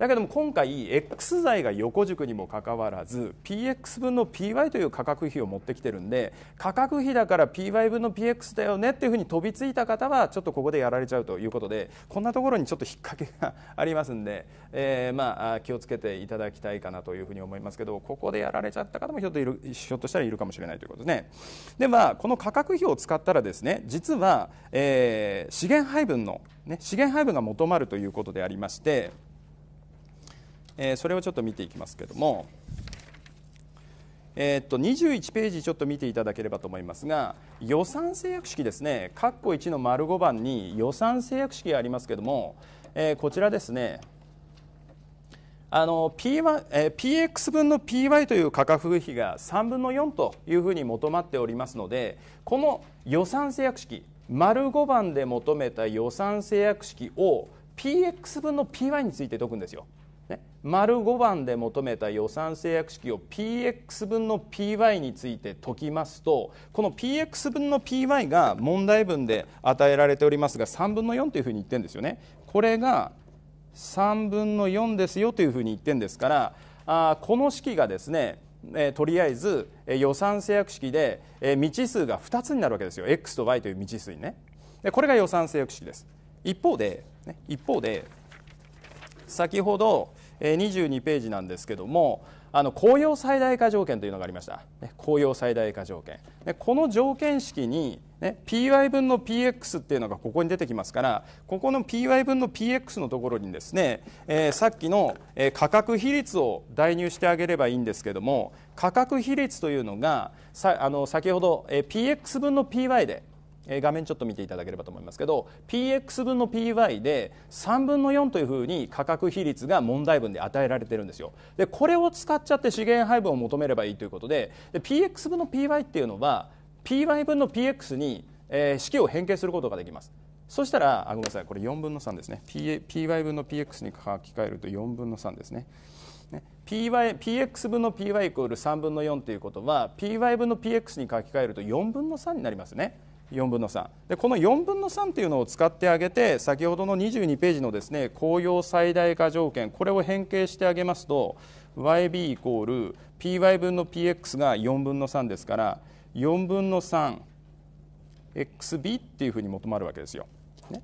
だけども今回 X 材が横軸にもかかわらず PX 分の PY という価格比を持ってきてるんで価格比だから PY 分の PX だよねっていうふうに飛びついた方はちょっとここでやられちゃうということでこんなところにちょっと引っ掛けがありますんで、えー、まあ気をつけていただきたいかなというふうに思いますけどここでやられちゃった方もひょっといるひょっとしたらいるかもしれないということですね。でまあこの価格比を使ったらですね実は、えー、資源配分の、ね、資源配分が求まるということでありまして。えー、それをちょっと見ていきますけども、えー、っと21ページちょっと見ていただければと思いますが予算制約式ですね括弧1の丸5番に予算制約式がありますけども、えー、こちらですねあの p えー、PX 分の PY という価格比が3分の4というふうに求まっておりますのでこの予算制約式丸5番で求めた予算制約式を PX 分の PY について解くんですよ。丸5番で求めた予算制約式を px 分の py について解きますとこの px 分の py が問題文で与えられておりますが3分の4というふうに言ってるんですよね。これが3分の4ですよというふうに言ってるんですからあこの式がですねえー、とりあえず、えー、予算制約式で、えー、未知数が2つになるわけですよ x と y という未知数にねでこれが予算制約式です一方で、ね、一方で先ほど、22ページなんですけどもあの紅葉最大化条件というのがありました、ね、紅葉最大化条件でこの条件式に、ね、py 分の px っていうのがここに出てきますからここの py 分の px のところにですね、えー、さっきの、え価格比率を代入してあげればいいんですけども価格比率というのがさあの先ほど、え px 分の py でえ画面ちょっと見ていただければと思いますけど PX 分の PY で3分の4というふうに価格比率が問題文で与えられてるんですよでこれを使っちゃって資源配分を求めればいいということでで PX 分の PY っていうのは PY 分の PX に、え式を変形することができますそしたらあごめんなさいこれ4分の3ですね P y 分の PX に書き換えると4分の3ですねね、PY PX 分の PY イコール3分の4ということは PY 分の PX に書き換えると4分の3になりますね。4分の3でこの4分の3というのを使ってあげて先ほどの22ページのですね紅葉最大化条件これを変形してあげますと yb イコール py 分の px が4分の3ですから4分の 3xb っていうふうに求まるわけですよ。ね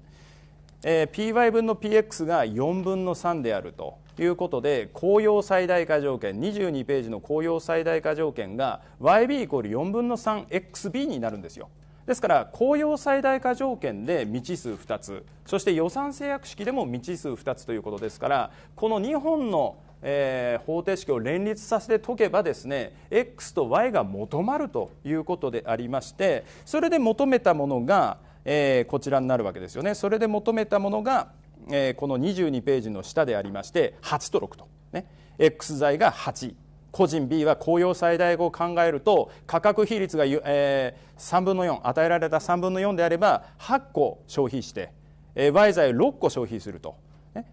えー、py 分の px が4分の3であるということで紅葉最大化条件22ページの紅葉最大化条件が yb イコール4分の 3xb になるんですよ。ですから公用最大化条件で未知数2つそして予算制約式でも未知数2つということですからこの2本のえー、方程式を連立させて解けばですね x と y が求まるということでありましてそれで求めたものが、えー、こちらになるわけですよねそれで求めたものが、えー、この22ページの下でありまして8と6と、ね、x 材が8個人 B は公用最大を考えると価格比率が、え3分の4与えられた3分の4であれば8個消費して、え Y 材6個消費すると。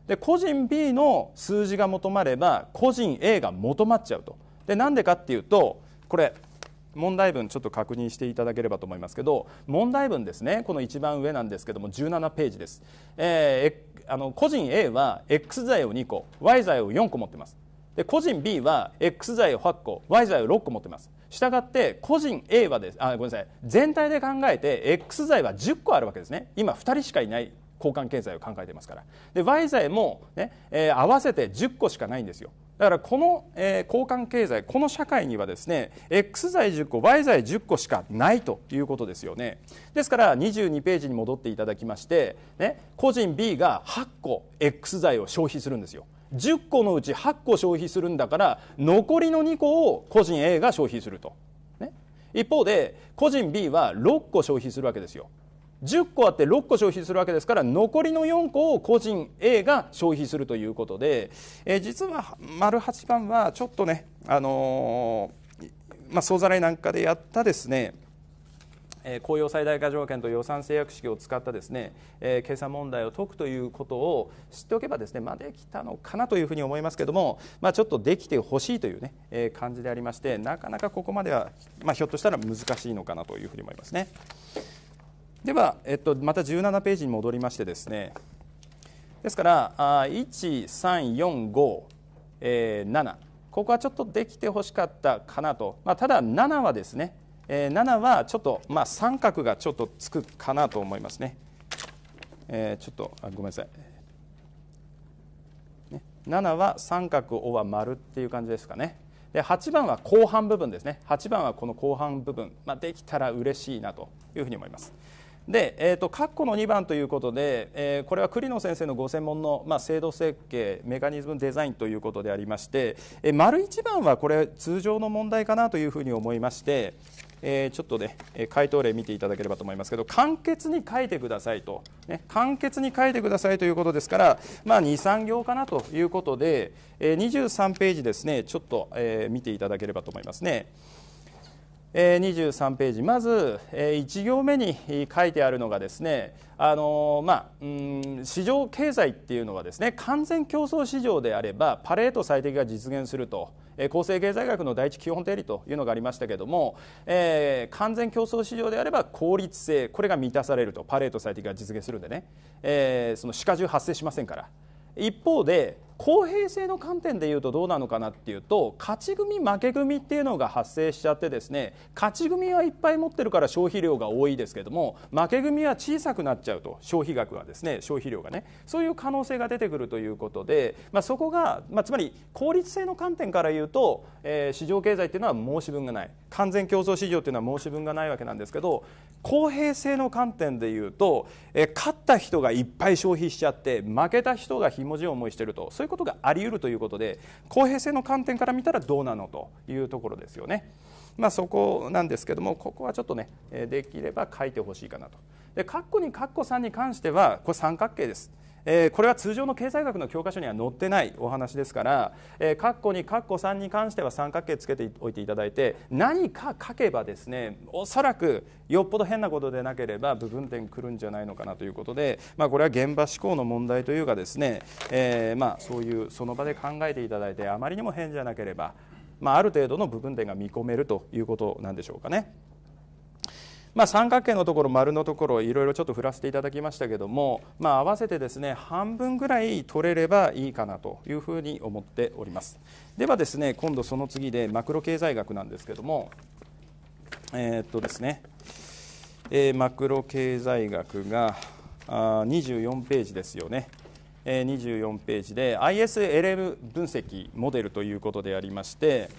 で個人 B の数字が求まれば個人 A が求まっちゃうと。でなんでかっていうとこれ問題文ちょっと確認していただければと思いますけど問題文ですねこの一番上なんですけども17ページです、えー、あの個人 A は X 剤を2個 Y 剤を4個持ってますで個人 B は X 剤を8個 Y 剤を6個持ってますしたがって個人 A はですあごめんなさい全体で考えて X 剤は10個あるわけですね今2人しかいない交換経済を考えてますからで Y 剤もね、えー、合わせて10個しかないんですよだからこの、えー、交換経済この社会にはですね X 剤10個 Y 剤10個しかないということですよねですから22ページに戻っていただきまして、ね、個人 B が8個 X 剤を消費するんですよ10個のうち8個消費するんだから残りの2個を個人 A が消費すると、ね、一方で個人 B は6個消費するわけですよ10個あって6個消費するわけですから残りの4個を個人 A が消費するということで、えー、実は丸8番はちょっとね、あのー、まあ、総ざらいなんかでやったですねえ公用最大化条件と予算制約式を使ったですね、えー、計算問題を解くということを知っておけばですね、まあ、できたのかなというふうに思いますけども、まあ、ちょっとできてほしいというね、えー、感じでありましてなかなかここまでは、まあ、ひょっとしたら難しいのかなというふうに思いますね。では、えっと、また17ページに戻りましてですねですから13457、えー、ここはちょっとできてほしかったかなと、まあ、ただ7はですねえ7はちょっと、まあ、三角がちょっとつくかなと思いますね、えー、ちょっとごめんなさい、7は三角おは丸っていう感じですかねで8番は後半部分ですね8番はこの後半部分、まあ、できたら嬉しいなというふうに思いますで、えーと、と括弧の2番ということで、えー、これは栗野先生のご専門の、まあ、制度設計メカニズムデザインということでありまして、えー、丸1番はこれ通常の問題かなというふうに思いまして、えー、ちょっとね回答例見ていただければと思いますけど簡潔に書いてくださいと、ね、簡潔に書いてくださいということですから、まあ、23行かなということで、えー、23ページですねちょっと、えー、見ていただければと思いますね。23ページまず1行目に書いてあるのがですねあのまあ、うん、市場経済っていうのはですね完全競争市場であればパレート最適が実現すると。厚生経済学の第一基本定理というのがありましたけども、えー、完全競争市場であれば効率性これが満たされるとパレート最適が実現するんでね、えー、その歯科中発生しませんから一方で公平性の観点でいうとどうなのかなっていうと勝ち組負け組っていうのが発生しちゃってですね勝ち組はいっぱい持ってるから消費量が多いですけども負け組は小さくなっちゃうと消費額がですね消費量がねそういう可能性が出てくるということで、まあ、そこが、まあ、つまり効率性の観点から言うと、えー、市場経済っていうのは申し分がない完全競争市場っていうのは申し分がないわけなんですけど公平性の観点で言うと、えー、勝った人がいっぱい消費しちゃって負けた人がひもじい思いしてると。そういうことがあり得るということで公平性の観点から見たらどうなのというところですよね。まあ、そこなんですけどもここはちょっとねできれば書いてほしいかなと。で括弧に括弧3に関してはこれ三角形です。えー、これは通常の経済学の教科書には載ってないお話ですから、えー、括弧に括弧3に関しては三角形つけておいていただいて何か書けばですねおそらくよっぽど変なことでなければ部分点くるんじゃないのかなということで、まあ、これは現場思考の問題というかですね、えー、まあそういうその場で考えていただいてあまりにも変じゃなければ、まあ、ある程度の部分点が見込めるということなんでしょうかね。まあ、三角形のところ丸のところいろいろちょっと振らせていただきましたけども、まあ、合わせてですね半分ぐらい取れればいいかなというふうに思っておりますではですね今度その次でマクロ経済学なんですけどもえー、っとですね、えー、マクロ経済学があ24ページですよね24ページで ISLM 分析モデルということでありまして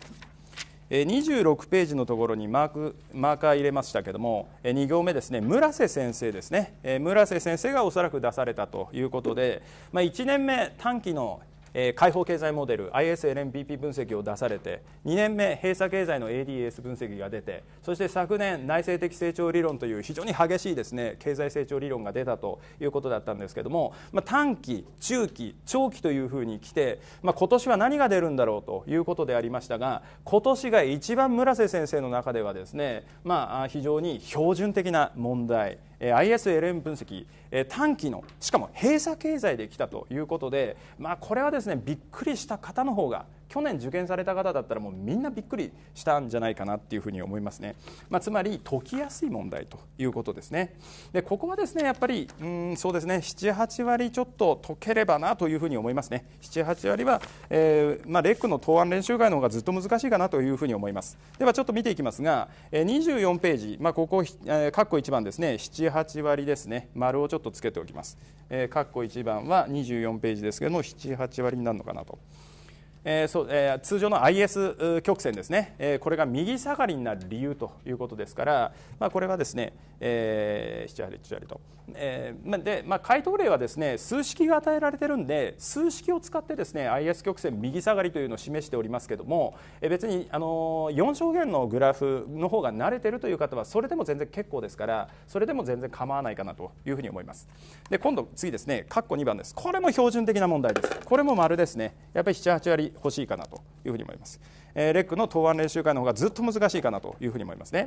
26ページのところにマークマーカー入れましたけども2行目ですね村瀬先生ですね村瀬先生がおそらく出されたということで、まあ、1年目短期のえ開放経済モデル ISLMBP 分析を出されて2年目閉鎖経済の ADS 分析が出てそして昨年内政的成長理論という非常に激しいですね経済成長理論が出たということだったんですけども、まあ、短期中期長期というふうに来て、まあ、今年は何が出るんだろうということでありましたが今年が一番村瀬先生の中ではですね、まあ、非常に標準的な問題 ISLM 分析短期のしかも閉鎖経済で来たということで、まあ、これはですねびっくりした方の方が去年受験された方だったらもうみんなびっくりしたんじゃないかなっていうふに思いますね、まあ、つまり解きやすい問題ということですねでここはですねやっぱりうんそうですね78割ちょっと解ければなというふに思いますね78割は、えー、まあ、レックの答案練習会の方がずっと難しいかなというふに思いますではちょっと見ていきますが24ページ、まあ、ここ、えー、括弧1番ですね78割ですね丸をちょっととつけておきます。えー、括弧1番は24ページですけども78割になるのかなと。えーそうえー、通常の IS 曲線ですね、えー、これが右下がりになる理由ということですから、まあ、これはですね、えー、7、8、8と、えーまあでまあ、回答例はですね数式が与えられてるんで数式を使ってですね IS 曲線右下がりというのを示しておりますけども、えー、別に、あのー、4象限のグラフの方が慣れてるという方はそれでも全然結構ですからそれでも全然構わないかなというふうに思います。で今度次ですね、括弧2番です。これも標準的な問題です。これも丸ですね。やっぱり7、8割ほしいかなというふうに思います、えー、レックの答案練習会の方がずっと難しいかなというふうに思いますね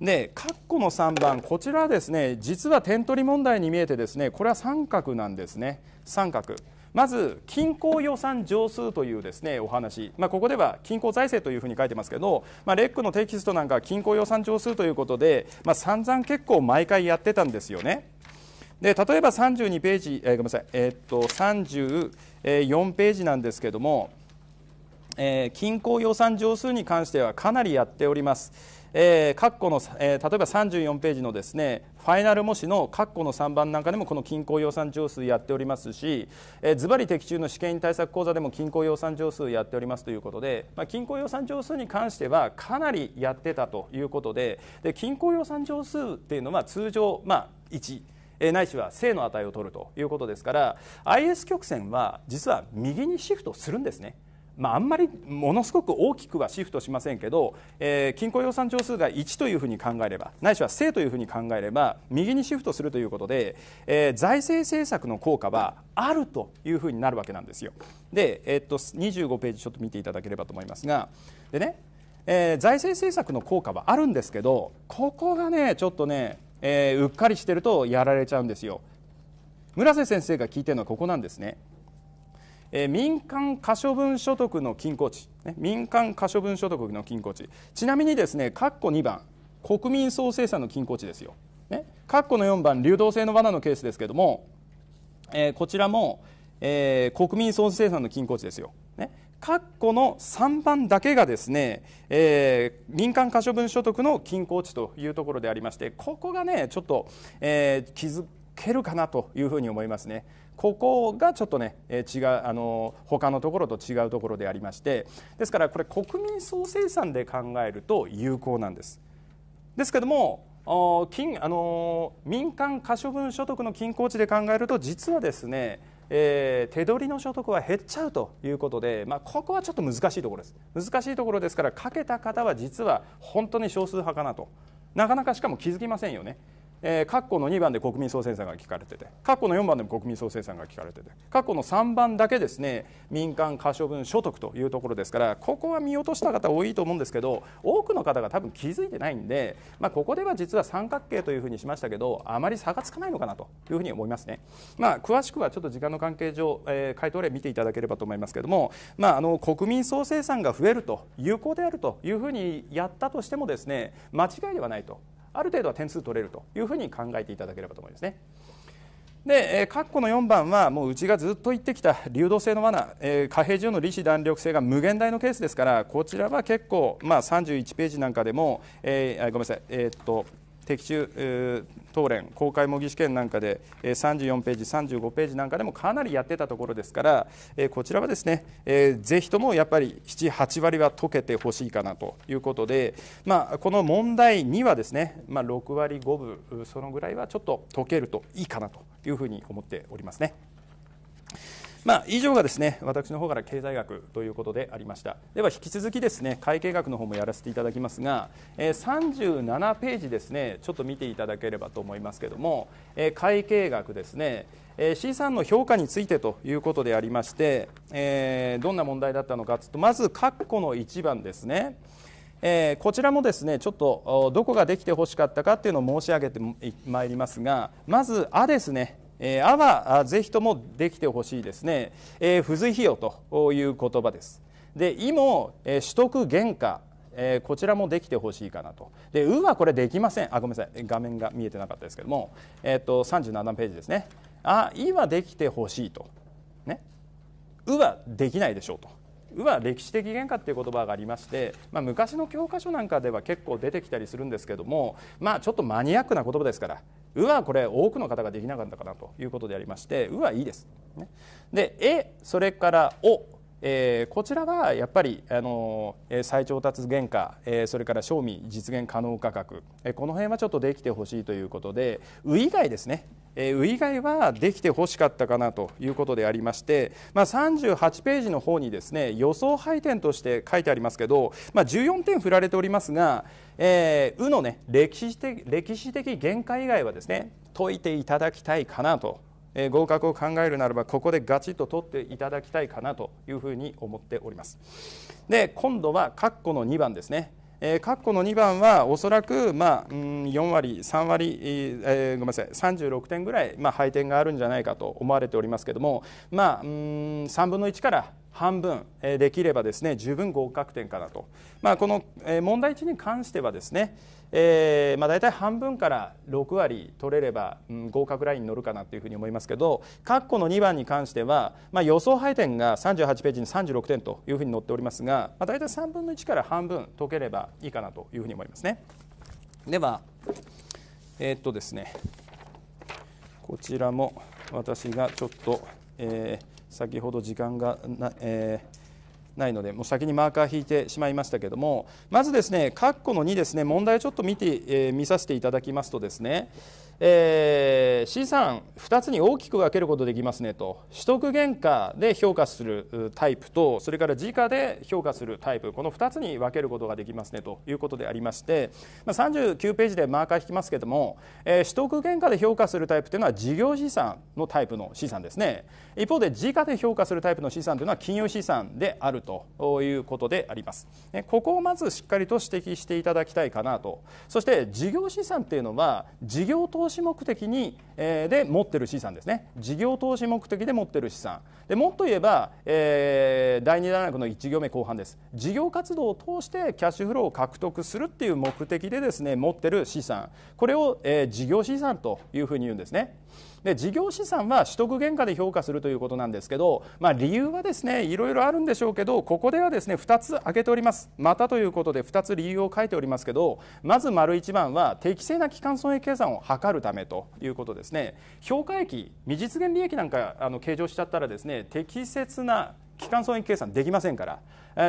で括弧の3番こちらはですね実は点取り問題に見えてですねこれは三角なんですね三角まず均衡予算上数というですねお話、まあ、ここでは均衡財政というふうに書いてますけど、まあ、レックのテキストなんか均衡予算上数ということで、まあ、散々結構毎回やってたんですよね。で例えば32ページ、えー、ごめんなさい、えー、っと30 4ページなんですけども、えー、均衡予算上数に関してはかなりやっております。えー、括弧の、えー、例えば34ページのですねファイナル模試の括弧の3番なんかでもこの均衡予算上数やっておりますしズバリ的中の試験対策講座でも均衡予算上数やっておりますということで、まあ、均衡予算上数に関してはかなりやってたということでで均衡予算上数っていうのは通常、まあ、1。ないしは正の値を取るということですから IS 曲線は実は右にシフトするんですね。まあ、あんまりものすごく大きくはシフトしませんけど、えー、均衡予算乗数が1というふうに考えればないしは正というふうに考えれば右にシフトするということで、えー、財政政策の効果はあるというふうになるわけなんですよ。で、えー、っと25ページちょっと見ていただければと思いますがでね、えー、財政政策の効果はあるんですけどここがねちょっとねえー、うっかりしてるとやられちゃうんですよ村瀬先生が聞いてるのはここなんですね、えー、民間可処分所得の均衡値、ね、民間可処分所得の均衡値ちなみにですね括弧2番国民総生産の均衡値ですよ、括弧の4番流動性の罠のケースですけども、えー、こちらも、えー、国民総生産の均衡値ですよ括弧の3番だけがですね、えー、民間可処分所得の均衡値というところでありましてここがねちょっと、えー、気づけるかなというふうに思いますね。ここがちょっとね、え違うあの他のところと違うところでありましてですからこれ国民総生産で考えると有効なんです。ですけども金あの民間可処分所得の均衡値で考えると実はですねえー、手取りの所得は減っちゃうということで、まあ、ここはちょっと難しいところです難しいところですからかけた方は実は本当に少数派かなとなかなかしかも気づきませんよねえー、括弧の2番で国民総生産が聞かれてて括弧の4番でも国民総生産が聞かれてて括弧の3番だけですね民間可処分所得というところですからここは見落とした方多いと思うんですけど多くの方が多分気づいてないんで、まあ、ここでは実は三角形というふうにしましたけどあまり差がつかないのかなというふうに思いますね、まあ、詳しくはちょっと時間の関係上、えー、回答例見ていただければと思いますけども、まあ、あの国民総生産が増えると有効であるというふうにやったとしてもですね間違いではないとある程度は点数取れるというふうに考えていただければと思いますね。で、え括弧の4番はもううちがずっと言ってきた流動性の罠、えー、貨幣上の利子弾力性が無限大のケースですからこちらは結構、まあ、31ページなんかでも、えー、ごめんなさい、えー、っと的中答練、公開模擬試験なんかで34ページ、35ページなんかでもかなりやってたところですから、こちらはですね、ぜひともやっぱり7、8割は解けてほしいかなということで、まあ、この問題にはですね、まあ、6割5分、そのぐらいはちょっと解けるといいかなというふうに思っておりますね。まあ、以上がですね私の方から経済学ということでありましたでは引き続きですね会計学の方もやらせていただきますが、えー、37ページですねちょっと見ていただければと思いますけども、えー、会計学ですね、えー、C さんの評価についてということでありまして、えー、どんな問題だったのかとまず括弧の1番ですねえー、こちらもですねちょっとどこができてほしかったかっていうのを申し上げてまいりますがまず「あ」ですねえー、あはぜひともできてほしいですね、えー、付随費用という言葉です。で、いも、えー、取得原価、えー、こちらもできてほしいかなと。で、うはこれできません。あ、ごめんなさい。画面が見えてなかったですけども、えっ、と、37ページですね。あ、いはできてほしいと。ね。うはできないでしょうと。うは歴史的原価という言葉がありまして、まあ、昔の教科書なんかでは結構出てきたりするんですけども、まあ、ちょっとマニアックな言葉ですから「う」はこれ多くの方ができなかったかなということでありまして「う」はいいです。ね、で「え」それから「お」えー、こちらはやっぱり、あのー、再調達原価、えー、それから賞味実現可能価格、えー、この辺はちょっとできてほしいということでウ以外ですね、えー、ウ以外はできてほしかったかなということでありまして、まあ、38ページの方にですね予想配点として書いてありますけど、まあ、14点振られておりますがえー、うの、ね、歴史的歴史的限界以外はですね解いていただきたいかなと合格を考えるならばここでガチッと取っていただきたいかなというふうに思っておりますで今度は括弧の2番ですね括弧の2番はおそらく、まあ、4割、3割、えー、ごめんなさい36点ぐらい、まあ、配点があるんじゃないかと思われておりますけども、まあ、3分の1から半分、できればですね十分合格点かなと、まあ、この、問題1に関してはですねえーまあ、大体半分から6割取れれば、うん、合格ラインに乗るかなというふうに思いますけど括弧の2番に関しては、まあ、予想配点が38ページに36点というふうに載っておりますが、まあ、大体3分の1から半分解ければいいかなというふうに思いますね。では、えー、っとですね、こちらも私がちょっと、えー、先ほど時間がな、えーないのでもう先にマーカー引いてしまいましたけどもまずですね括弧の2ですね問題をちょっと見て、えー、見させていただきますとですね、えー、資産2つに大きく分けることできますねと取得原価で評価するタイプとそれから時価で評価するタイプこの2つに分けることができますねということでありまして、まあ、39ページでマーカー引きますけども、えー、取得原価で評価するタイプというのは事業資産のタイプの資産ですね。一方で時価で評価するタイプの資産というのは金融資産であるということでありますここをまずしっかりと指摘していただきたいかなとそして事業資産というのは事業投資目的に、で持っている資産ですね事業投資目的で持っている資産でもっと言えば、えー、第2段落の1行目後半です事業活動を通してキャッシュフローを獲得するっていう目的でですね持っている資産これを、えー、事業資産というふうに言うんですね。で事業資産は取得原価で評価するということなんですけど、まあ、理由はですねいろいろあるんでしょうけどここではですね2つ挙げておりますまたということで2つ理由を書いておりますけどまず丸1番は適正な基幹損益計算を図るためということですね評価益未実現利益なんかあの計上しちゃったらですね適切な基幹損益計算できませんから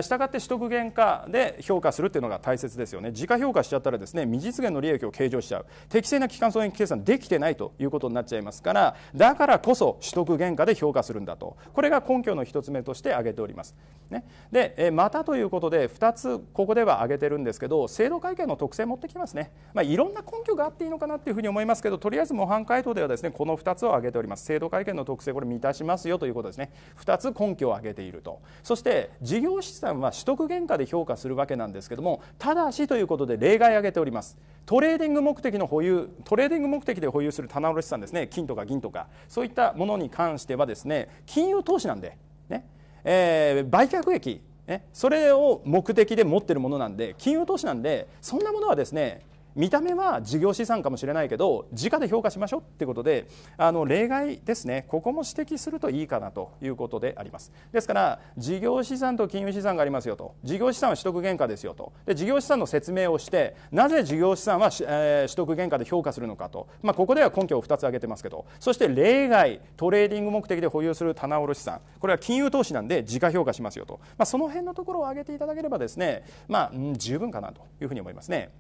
したがって取得原価で評価するっていうのが大切ですよね時価評価しちゃったらですね未実現の利益を計上しちゃう適正な期間損益計算できてないということになっちゃいますからだからこそ取得原価で評価するんだとこれが根拠の1つ目として挙げております、ね、でまたということで2つここでは挙げてるんですけど制度会計の特性持ってきますね、まあ、いろんな根拠があっていいのかなっていうふうに思いますけどとりあえず模範回答ではですねこの2つを挙げております制度会計の特性これ満たしますよということですね2つ根拠を挙げているとそして事業指資産は取得原価で評価するわけなんですけどもただしということで例外挙げておりますトレーディング目的の保有トレーディング目的で保有する棚卸資産ですね金とか銀とかそういったものに関してはですね金融投資なんでね、えー、売却益ね、それを目的で持ってるものなんで金融投資なんでそんなものはですね見た目は事業資産かもしれないけど価で評価しましょうってことであの例外ですねここも指摘するといいかなということでありますですから事業資産と金融資産がありますよと事業資産は取得原価ですよとで事業資産の説明をしてなぜ事業資産は、えー、取得原価で評価するのかと、まあ、ここでは根拠を2つ挙げてますけどそして例外トレーディング目的で保有する棚卸資産これは金融投資なんで時価評価しますよと、まあ、その辺のところを挙げていただければですね、まあ、十分かなというふうに思いますね。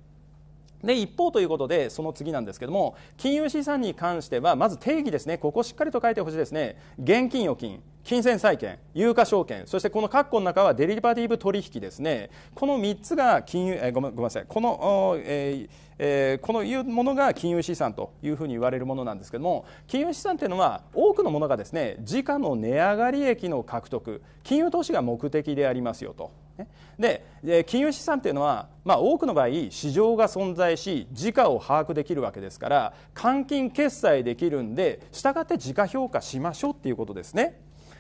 で一方ということでその次なんですけども金融資産に関してはまず定義ですねここしっかりと書いてほしいですね現金預金金銭債権有価証券そしてこの括弧の中はデリバティブ取引ですねこの3つが金融、えー、ごめんなさいこの、えー、このいうものが金融資産というふうに言われるものなんですけども金融資産というのは多くのものがですね時価の値上がり益の獲得金融投資が目的でありますよとで金融資産というのは、まあ、多くの場合市場が存在し時価を把握できるわけですから換金決済できるんでしたがって時価評価しましょうっていうことですね。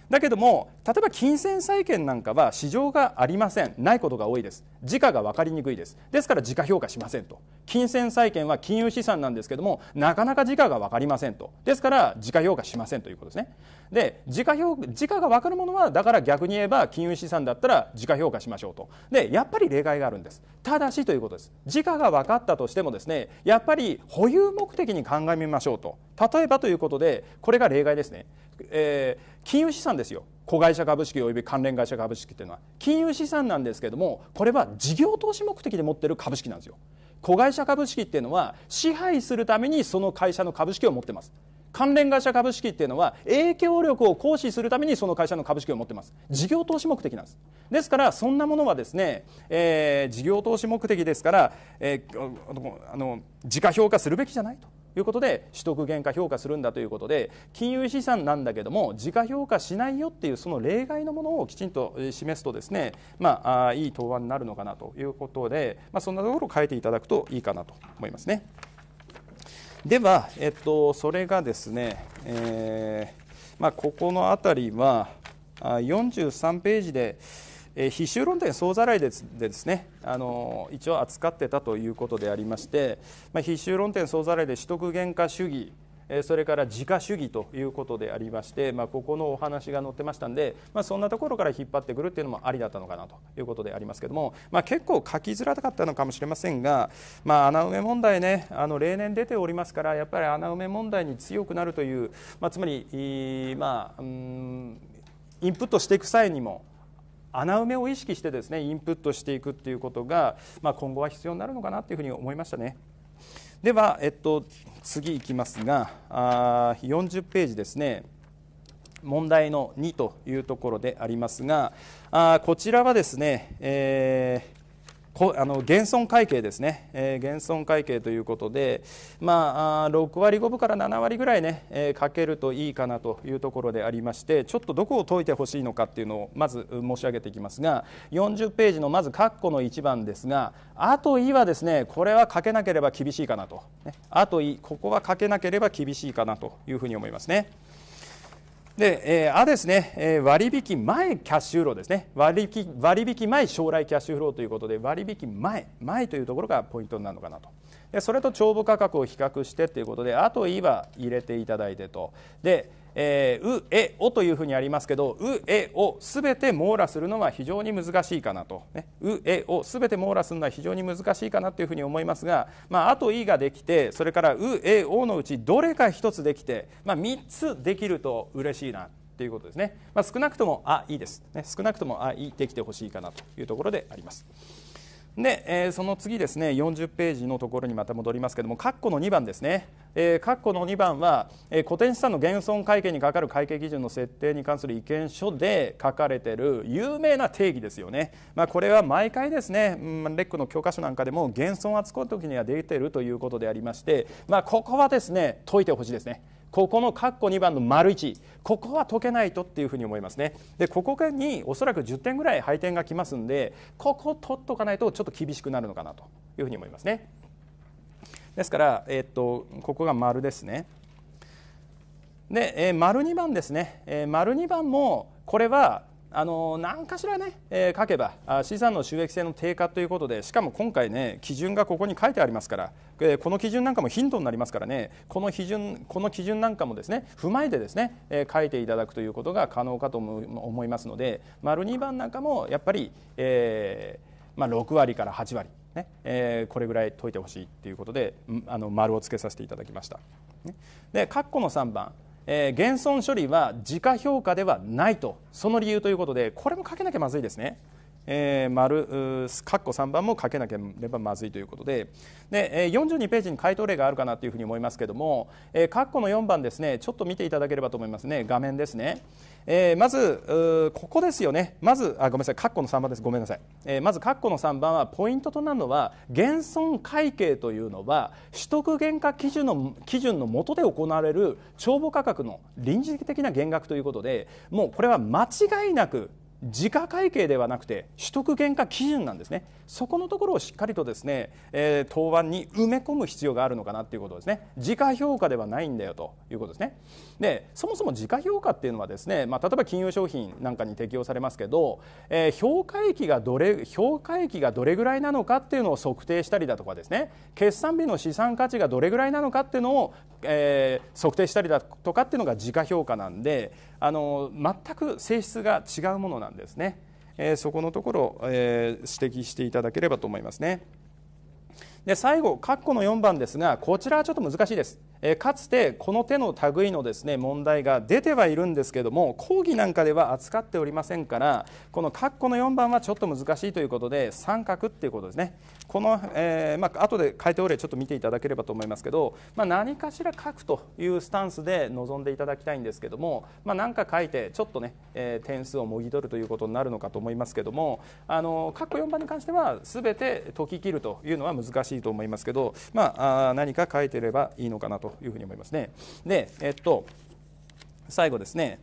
だけども例えば金銭債券なんかは市場がありませんないことが多いです時価が分かりにくいですですから時価評価しませんと金銭債券は金融資産なんですけどもなかなか時価が分かりませんとですから時価評価しませんということですねで時価評時価が分かるものはだから逆に言えば金融資産だったら時価評価しましょうとでやっぱり例外があるんですただしということです時価が分かったとしてもですねやっぱり保有目的に考えみましょうと例えばということでこれが例外ですね、えー、金融資産ですよ子会社株式及び関連会社株式というのは金融資産なんですけどもこれは事業投資目的で持ってる株式なんですよ子会社株式っていうのは支配するためにその会社の株式を持ってます関連会社株式っていうのは影響力を行使するためにその会社の株式を持ってます事業投資目的なんですですからそんなものはですね、えー、事業投資目的ですから、えー、あの時価評価するべきじゃないということで取得原価評価するんだということで金融資産なんだけども時価評価しないよっていうその例外のものをきちんと示すとですねまあいい答案になるのかなということで、まあ、そんなところを変えていただくといいかなと思いますね。では、えっと、それがですね、えー、まあ、ここの辺りは43ページで、えー、必修論点総ざらいでですねあの一応扱ってたということでありまして、まあ、必修論点総ざらいで取得原価主義それから自家主義ということでありまして、まあ、ここのお話が載ってましたんで、まあ、そんなところから引っ張ってくるっていうのもありだったのかなということでありますけども、まあ、結構書きづらかったのかもしれませんが、まあ、穴埋め問題ねあの例年出ておりますからやっぱり穴埋め問題に強くなるという、まあ、つまり、まあ、んインプットしていく際にも穴埋めを意識してですねインプットしていくっていうことが、まあ、今後は必要になるのかなというふうに思いましたね。では、えっと、次いきますがあ40ページですね問題の2というところでありますがあこちらはですね、えーあの減損会計ですね、えー、減損会計ということで、まあ、6割5分から7割ぐらいね、えー、かけるといいかなというところでありまして、ちょっとどこを解いてほしいのかっていうのをまず申し上げていきますが、40ページのまず括弧の1番ですが、あといはですね、これはかけなければ厳しいかなと、あとい、ここはかけなければ厳しいかなというふうに思いますね。で、えー、あですね、えー、割引前キャッシュフローですね割引割引前将来キャッシュフローということで割引前前というところがポイントになるのかなとでそれと帳簿価格を比較してということであと「い」は入れていただいてとでうえおというふうにありますけどうえおすべて網羅するのは非常に難しいかなと、うえおすべて網羅するのは非常に難しいかなというふうに思いますが、まあ、あといができてそれからうえおのうちどれか1つできて、まあ、3つできると嬉しいなということですね、まあ、少なくともあいいです、ね、少なくともあいできてほしいかなというところであります。で、えー、その次ですね40ページのところにまた戻りますけども括弧の2番ですね、えー、括弧の2番は、えー、古典資産の減損会計にかかる会計基準の設定に関する意見書で書かれている有名な定義ですよね、まあ、これは毎回ですね、うん、レックの教科書なんかでも減損扱う時には出ているということでありまして、まあ、ここはですね解いてほしいですね。ここの括弧2番の丸1ここは解けないとっていうふうに思いますねでここにおそらく10点ぐらい配点がきますんでここ取っとかないとちょっと厳しくなるのかなというふうに思いますねですから、えー、っとここが丸ですねで、えー、丸2番ですね、えー、丸2番もこれはあの何かしらね、えー、書けば資産の収益性の低下ということでしかも今回ね基準がここに書いてありますから、えー、この基準なんかもヒントになりますからねこの基準この基準なんかもですね踏まえてですね、えー、書いていただくということが可能かと思いますので丸2番なんかもやっぱり、えーまあ、6割から8割、ねえー、これぐらい解いてほしいということであの丸をつけさせていただきました。ね、で括弧の3番えー、減損処理は時価評価ではないとその理由ということでこれもかけなきゃまずいですねえー、丸括弧3番も書けなければまずいということでで42ページに回答例があるかなというふうに思いますけども、えー、括弧の4番ですねちょっと見ていただければと思いますね画面ですね、えー、まずここですよねまずあごめんなさい括弧の3番ですごめんなさい、えー、まず括弧の3番はポイントとなるのは減損会計というのは取得原価基準の基準の下で行われる帳簿価格の臨時的な減額ということでもうこれは間違いなく時価会計ではなくて取得原価基準なんですねそこのところをしっかりとですね、えー、当番に埋め込む必要があるのかなということですね時価評価ではないんだよということですねでそもそも時価評価っていうのはですね、まあ、例えば金融商品なんかに適用されますけど、えー、評価益がどれ評価益がどれぐらいなのかっていうのを測定したりだとかですね決算日の資産価値がどれぐらいなのかっていうのを、えー、測定したりだとかっていうのが時価評価なんであの全く性質が違うものなんですね、えー、そこのところ、えー、指摘していただければと思いますねで最後、括弧の4番ですがこちらはちょっと難しいですかつてこの手の類のですね問題が出てはいるんですけども講義なんかでは扱っておりませんからこの括弧の4番はちょっと難しいということで三角っていうことですねこの、えー、まあ後で回答例ちょっと見ていただければと思いますけど、まあ、何かしら書くというスタンスで臨んでいただきたいんですけども、まあ、何か書いてちょっとね、えー、点数をもぎ取るということになるのかと思いますけどもあの括弧4番に関しては全て解き切るというのは難しいと思いますけど、まあ、何か書いてればいいのかなとというふうに思いますね。で、えっと、最後ですね、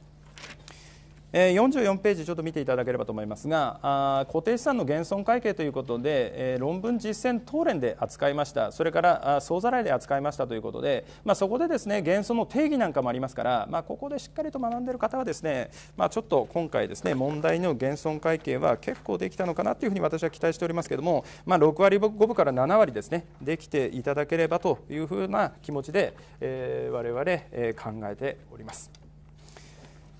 44ページちょっと見ていただければと思いますが固定資産の減損会計ということで、論文実践当連で扱いましたそれから総ざらいで扱いましたということで、まあ、そこでですね減損の定義なんかもありますから、まあ、ここでしっかりと学んでいる方はですね、まあ、ちょっと今回ですね問題の減損会計は結構できたのかなというふうに私は期待しておりますけれども、まあ、6割5分から7割ですねできていただければというふうな気持ちで、えー、我々、考えております。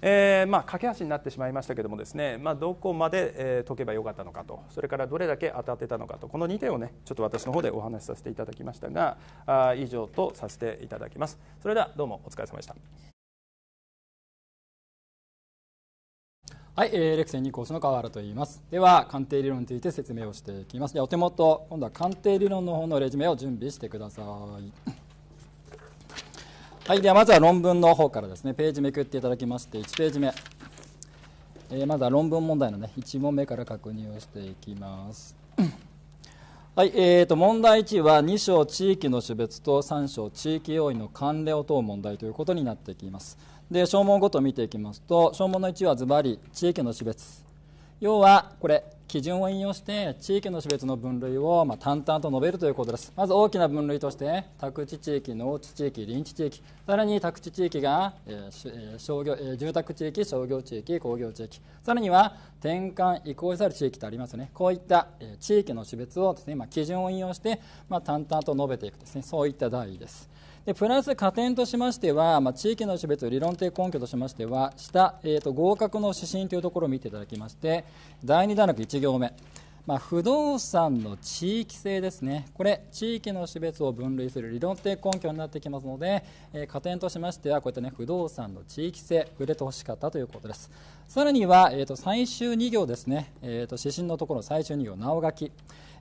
えーまあ、駆け足になってしまいましたけどもですね、まあ、どこまで、えー、解けばよかったのかとそれからどれだけ当たってたのかとこの2点をねちょっと私の方でお話しさせていただきましたがあ以上とさせていただきますそれではどうもお疲れ様でしたはい、えー、レクセン2ースの川原と言いますでは鑑定理論について説明をしていきますでお手元今度は鑑定理論の方のレジュメを準備してくださいはい、ではまずは論文の方からですね、ページめくっていただきまして、1ページ目、えー、まずは論文問題の、ね、1問目から確認をしていきます。はいえー、と問題1は2章地域の種別と3章地域要因の関連を問う問題ということになってきますで証文ごと見ていきますと証文の1はズバリ地域の種別要はこれ基準を引用して地域の種別の分類をま淡々と述べるということですまず大きな分類として宅地地域農地地域林地地域さらに宅地地域が、えー、商業、えー、住宅地域商業地域工業地域さらには転換移行しる地域とありますねこういった、え地域の種別をですね、まあ、基準を引用して、まあ、淡々と述べていくですねそういった題ですでプラス加点としましては、まあ、地域の種別理論的根拠としましては下、えーと、合格の指針というところを見ていただきまして第2段落1行目、まあ、不動産の地域性ですねこれ地域の種別を分類する理論的根拠になってきますので、えー、加点としましてはこういった、ね、不動産の地域性触れてほしかったということですさらには、えーと、最終2行ですね、えーと、指針のところ最終2行直書き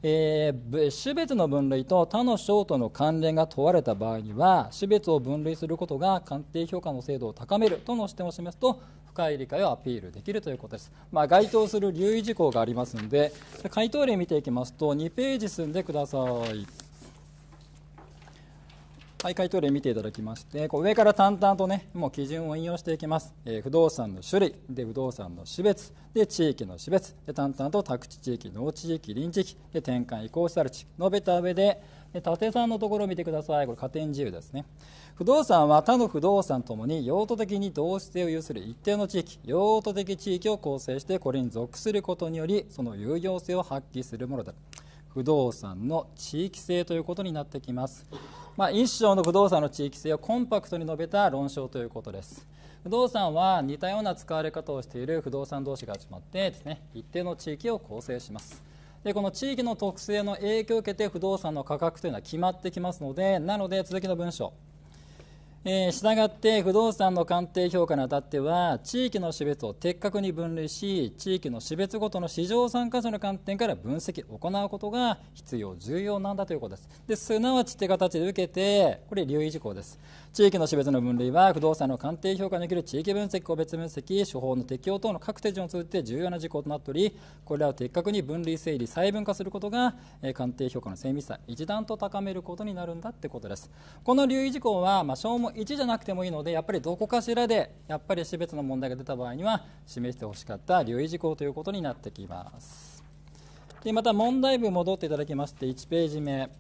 えー、種別の分類と他の章との関連が問われた場合には種別を分類することが鑑定評価の精度を高めるとの視点を示すと深い理解をアピールできるということです、まあ、該当する留意事項がありますので回答例見ていきますと2ページ進んでください。はい、回答例見ていただきまして、こう上から淡々とね、もう基準を引用していきます。えー、不動産の種類、で、不動産の種別、で、地域の種別、で、淡々と宅地地域、農地域、臨地域、で、転換移行したる地、述べた上で、で縦さんのところを見てください。これ、加点自由ですね。不動産は他の不動産ともに用途的に同質性を有する一定の地域、用途的地域を構成して、これに属することにより、その有用性を発揮するものだ。不動産の地域性ということになってきます。まあ、一章の不動産の地域性をコンパクトに述べた論証ということです不動産は似たような使われ方をしている不動産同士が集まってですね一定の地域を構成しますでこの地域の特性の影響を受けて不動産の価格というのは決まってきますのでなので続きの文章えた従って不動産の鑑定評価にあたっては地域の種別を的確に分類し地域の種別ごとの市場参加者の観点から分析を行うことが必要重要なんだということですですなわちっ形で受けてこれ留意事項です地域の種別の分類は不動産の鑑定評価における地域分析個別分析処方の適用等の各手順を通じて重要な事項となっておりこれらを的確に分類整理細分化することが、えー、鑑定評価の精密さ一段と高めることになるんだってことですこの留意事項は、まあ、消耗1じゃなくてもいいのでやっぱりどこかしらでやっぱり種別の問題が出た場合には示してほしかった留意事項ということになってきますでまた問題文戻っていただきまして1ページ目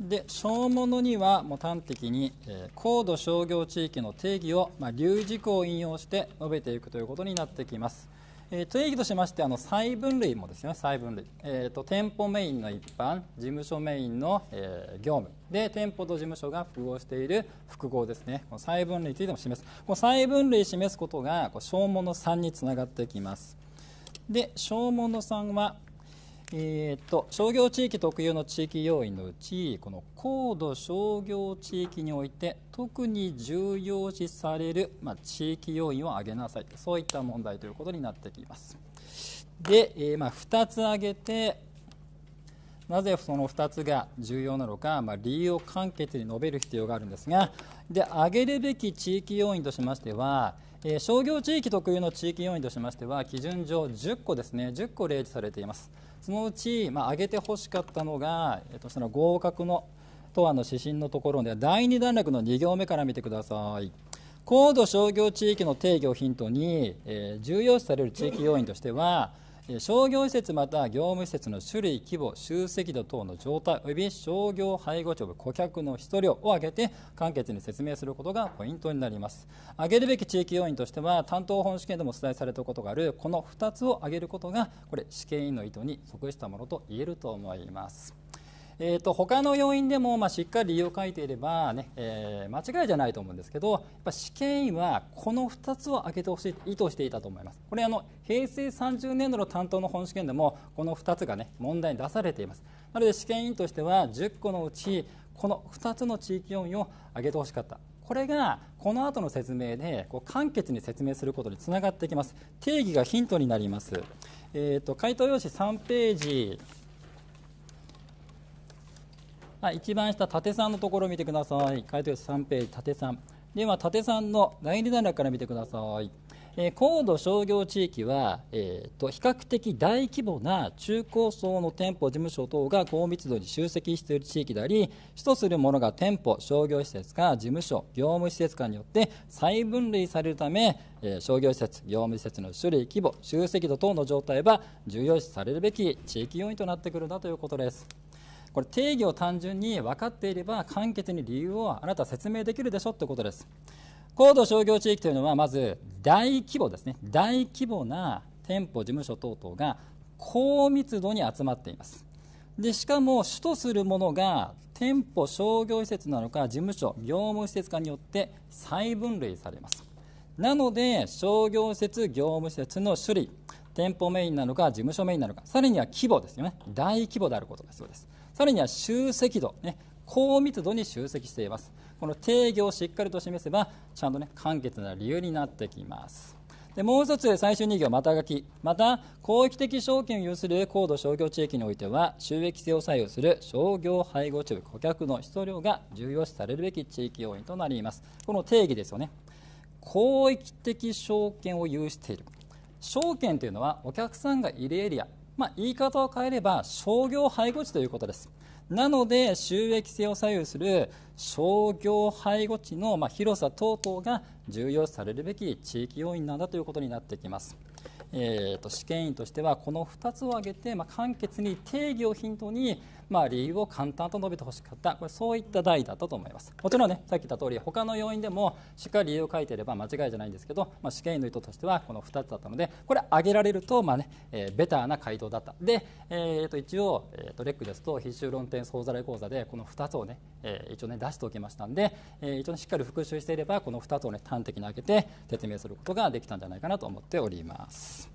で小物にはもう端的に、えー、高度商業地域の定義を、まあ、留事項を引用して述べていくということになってきます、えー、定義としましてあの細分類もですね細分類、えーと、と店舗メインの一般事務所メインの、えー、業務で店舗と事務所が複合している複合ですねこの細分類についても示すこの細分類示すことがこう小物3につながってきますで小物3はえー、っと商業地域特有の地域要因のうちこの高度商業地域において特に重要視される、まあ、地域要因を挙げなさいそういった問題ということになってきますで、えー、まあ、2つ挙げてなぜその2つが重要なのか、まあ、理由を簡潔に述べる必要があるんですがで挙げるべき地域要因としましては、え商業地域特有の地域要因としましては基準上10個ですね10個例示されていますそのうち、まあ、挙げてほしかったのが、えっと、その合格のとあの指針のところで第2段落の2行目から見てください高度商業地域の定義をヒントに、えー、重要視される地域要因としては商業施設または業務施設の種類、規模、集積度等の状態及び商業配合庁顧客の質量を挙げて簡潔に説明することがポイントになります。挙げるべき地域要因としては担当本試験でもお伝えされたことがあるこの2つを挙げることがこれ試験委員の意図に即したものと言えると思います。えーと、他の要因でも、まあ、しっかり理由を書いていればね、えー、間違いじゃないと思うんですけどやっぱ試験員はこの2つを挙げてほしい意図していたと思いますこれあの平成30年度の担当の本試験でもこの2つが、ね、問題に出されていますなので試験員としては10個のうちこの2つの地域要因を挙げてほしかったこれがこの後の説明でこう簡潔に説明することにつながってきます定義がヒントになります、えーと回答用紙3ページはい、一番下、縦3のところを見てください。回答3ページ、縦3。では、縦3の第2段落から見てください。えー、高度商業地域は、えーと比較的大規模な中高層の店舗、事務所等が高密度に集積している地域であり主とするものが店舗、商業施設か事務所、業務施設かによって再分類されるため、えー、商業施設、業務施設の種類、規模、集積度等の状態は重要視されるべき地域要因となってくるんだということです。これ定義を単純に分かっていれば簡潔に理由をあなた説明できるでしょってことです高度商業地域というのはまず大規模ですね大規模な店舗事務所等々が高密度に集まっていますでしかも主とするものが店舗商業施設なのか事務所業務施設かによって再分類されますなので商業施設業務施設の種類店舗メインなのか事務所メインなのかさらには規模ですよね大規模であることが必要ですさらには集積度、ね、高密度に集積しています。この定義をしっかりと示せば、ちゃんとね、簡潔な理由になってきます。でもう一つ最終2行また書きまた広域的証券を有する高度商業地域においては収益性を左右する商業配合中、顧客の質量が重要視されるべき地域要因となりますこの定義ですよね広域的証券を有している証券というのはお客さんがいるエリアまあ、言い方を変えれば商業配合地ということですなので収益性を左右する商業配合地のま広さ等々が重要視されるべき地域要因なんだということになってきます。えーと、と試験員としてはこの2つを挙げて、ま簡潔に定義をヒントにまあ、理由を簡単と述べてほしかったこれそういった題だったと思いますもちろんねさっき言った通り他の要因でもしっかり理由を書いていれば間違いじゃないんですけど、まあ、試験員の意図としてはこの2つだったのでこれ挙げられると、まあねえー、ベターな回答だったで、えー、と一応、えー、とレックですと必修論点総ざらい講座でこの2つをね、えー、一応ね出しておきましたんで、えー、一応、ね、しっかり復習していればこの2つをね端的に挙げて説明することができたんじゃないかなと思っております。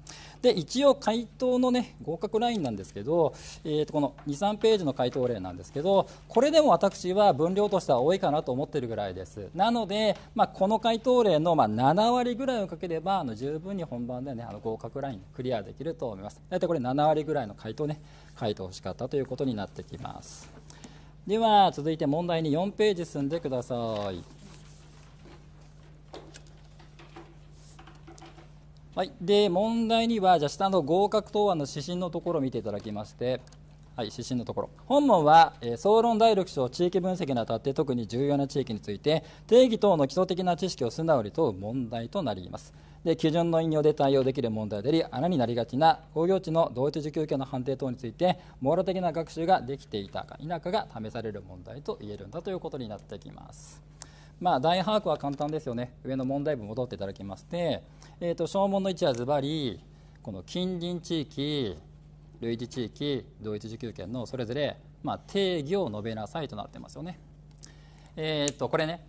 で一応回答のね合格ラインなんですけど、えー、とこの23ページの回答例なんですけどこれでも私は分量としては多いかなと思ってるぐらいですなので、まあ、この回答例のま7割ぐらいをかければあの十分に本番でねあの合格ラインクリアできると思います大体これ7割ぐらいの回答ね回答しかったということになってきますでは続いて問題に4ページ進んでくださいはい、で問題にはじゃ下の合格答案の指針のところを見ていただきまして、はい、指針のところ本文は、えー、総論第6章地域分析にあたって特に重要な地域について定義等の基礎的な知識を素直に問う問題となりますで基準の引用で対応できる問題であり穴になりがちな工業地の同一受給権の判定等について網羅的な学習ができていたか否かが試される問題と言えるんだということになってきます。まあ、大把握は簡単ですよね上の問題文戻っていただきまして、えーと、と正の位置はずばりこの近隣地域類似地域同一受給権のそれぞれ、まあ、定義を述べなさいとなってますよね。えーと、とこれね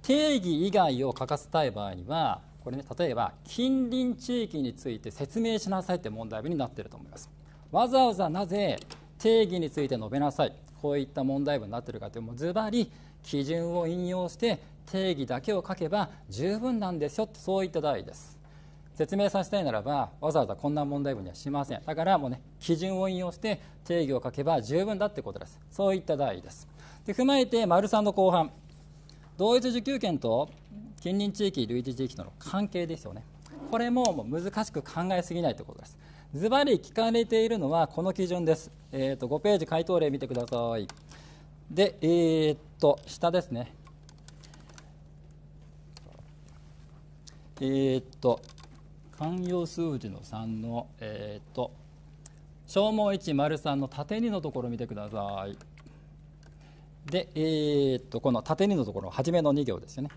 定義以外を書かせたい場合にはこれね例えば近隣地域について説明しなさいって問題文になっていると思います。わざわざなぜ定義について述べなさいこういった問題文になっているかというとズバリ基準を引用して定義だけを書けば十分なんですよとそういった題です説明させたいならばわざわざこんな問題文にはしませんだからもうね基準を引用して定義を書けば十分だってことですそういった題ですで踏まえて丸3の後半同一受給権と近隣地域類似地域との関係ですよねこれも難しく考えすぎないということですズバリ聞かれているのはこの基準です、えーと、と5ページ回答例見てくださいで、えー、っと、下ですね。えー、っと、関陽数字の3の、えー、っと、消耗1丸3の縦2のところ見てください。で、えー、っと、この縦2のところ、初めの2行ですよね。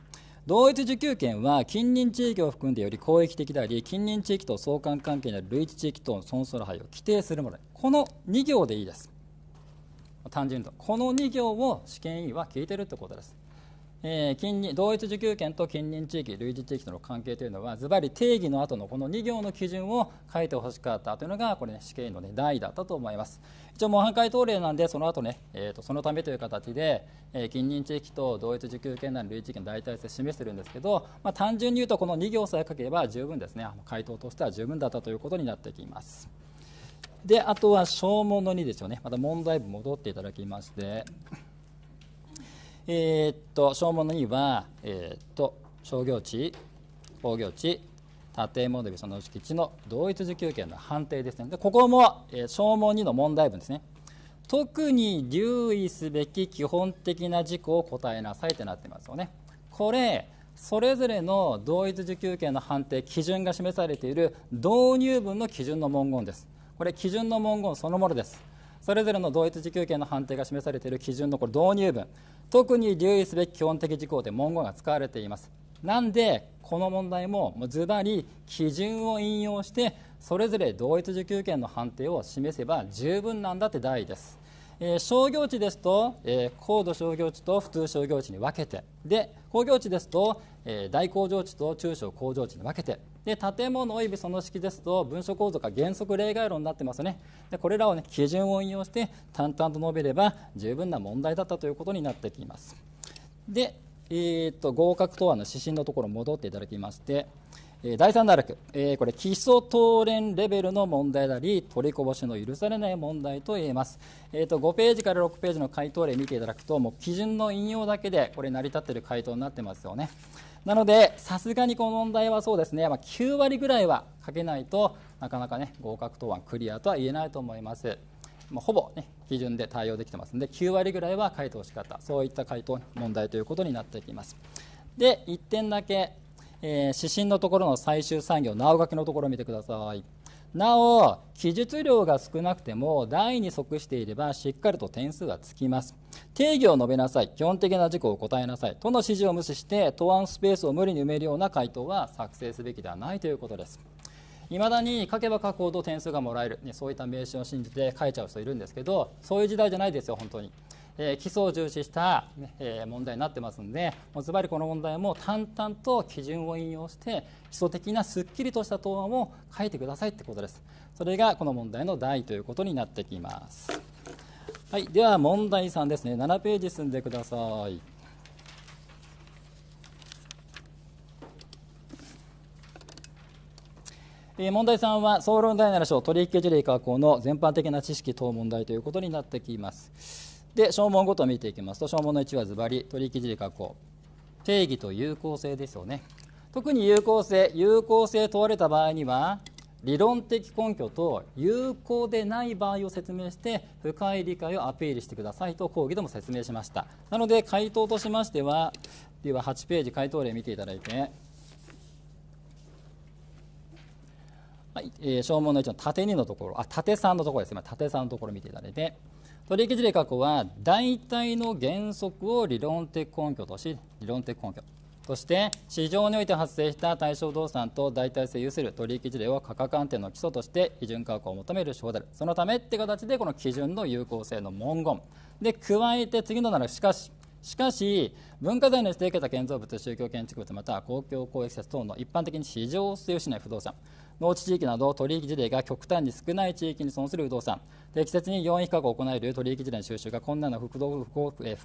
同一受給権は近隣地域を含んでより広域的であり近隣地域と相関関係にある類似地域との損損囲を規定するものこの2行でいいです単純とこの2行を試験委員は聞いてるってことです、えー、近隣同一受給権と近隣地域類似地域との関係というのはズバリ定義の後のこの2行の基準を書いてほしかったというのがこれ、ね、試験委員の、ね、題だったと思います一応模範解答例なんでその後ね、えーと、そのためという形で、えー、近隣地域と同一受給権内の類似地域の代替性を示してるんですけど、まあ、単純に言うとこの2行さえ書けば十分ですね回答としては十分だったということになってきますであとは小物にですよねまた問題文戻っていただきましてえー、っと小物には、えー、っと商業地工業地建物でその敷地の同一受給権の判定ですねでここも、えー、小2の問題文ですね特に留意すべき基本的な事項を答えなさいってなってますよねこれそれぞれの同一受給権の判定基準が示されている導入文の基準の文言ですこれ基準の文言そのものですそれぞれの同一受給権の判定が示されている基準のこれ導入文特に留意すべき基本的事項で文言が使われていますなんでこの問題もズバリ基準を引用してそれぞれ同一受給権の判定を示せば十分なんだって第一ですえー、商業地ですと、えー、高度商業地と普通商業地に分けてで工業地ですと、えー、大工場地と中小工場地に分けてで建物及びその式ですと文書構造が原則例外論になってますねでこれらを、ね、基準を引用して淡々と述べれば十分な問題だったということになってきますで、えー、っと合格答案の指針のところ戻っていただきまして第3段落、えこれ基礎答連レベルの問題であり取りこぼしの許されない問題と言えます、えーと、5ページから6ページの回答例見ていただくともう基準の引用だけでこれ成り立っている回答になってますよねなのでさすがにこの問題はそうですね、まあ、9割ぐらいは書けないとなかなかね合格答案クリアとは言えないと思います、まあ、ほぼ、ね、基準で対応できてますので9割ぐらいは回答し方そういった回答問題ということになってきますで1点だけえー、指針のところの最終産業、なお書きのところを見てください。なお、記述量が少なくても、題に即していれば、しっかりと点数がつきます。定義を述べなさい、基本的な事項を答えなさい、との指示を無視して、答案スペースを無理に埋めるような回答は作成すべきではないということです。いまだに書けば書くほど点数がもらえる、ね、そういった名刺を信じて書いちゃう人いるんですけど、そういう時代じゃないですよ、本当に。え基礎を重視した、ねえ問題になってますんでもうずばりこの問題も淡々と基準を引用して基礎的なすっきりとした答案を書いてくださいってことですそれがこの問題の題ということになってきますはいでは問題3ですね7ページ進んでくださいえ問題3は総論第7章取引事例加工の全般的な知識等問題ということになってきます。で、証文ごと見ていきますと、証文の1はズバリ、取引尻加工。定義と有効性ですよね。特に有効性、有効性問われた場合には、理論的根拠と有効でない場合を説明して深い理解をアピールしてくださいと講義でも説明しましたなので回答としましてはでは8ページ回答例見ていただいてはい、え証文の1の縦2のところあ縦3のところですね縦3のところ見ていただいて取引事例確保は大体の原則を理論的根拠とし理論的根拠として市場において発生した対象動産と代替性有する取引事例を価格安定の基礎として基準価格を求める手法であるそのためって形でこの基準の有効性の文言で加えて次のならしかししかし文化財の指定を受けた建造物宗教建築物または公共公益施設等の一般的に市場を有しない不動産農地地域など取引事例が極端に少ない地域に損する不動産適切に4位以下を行える取引事例の収集が困難な複合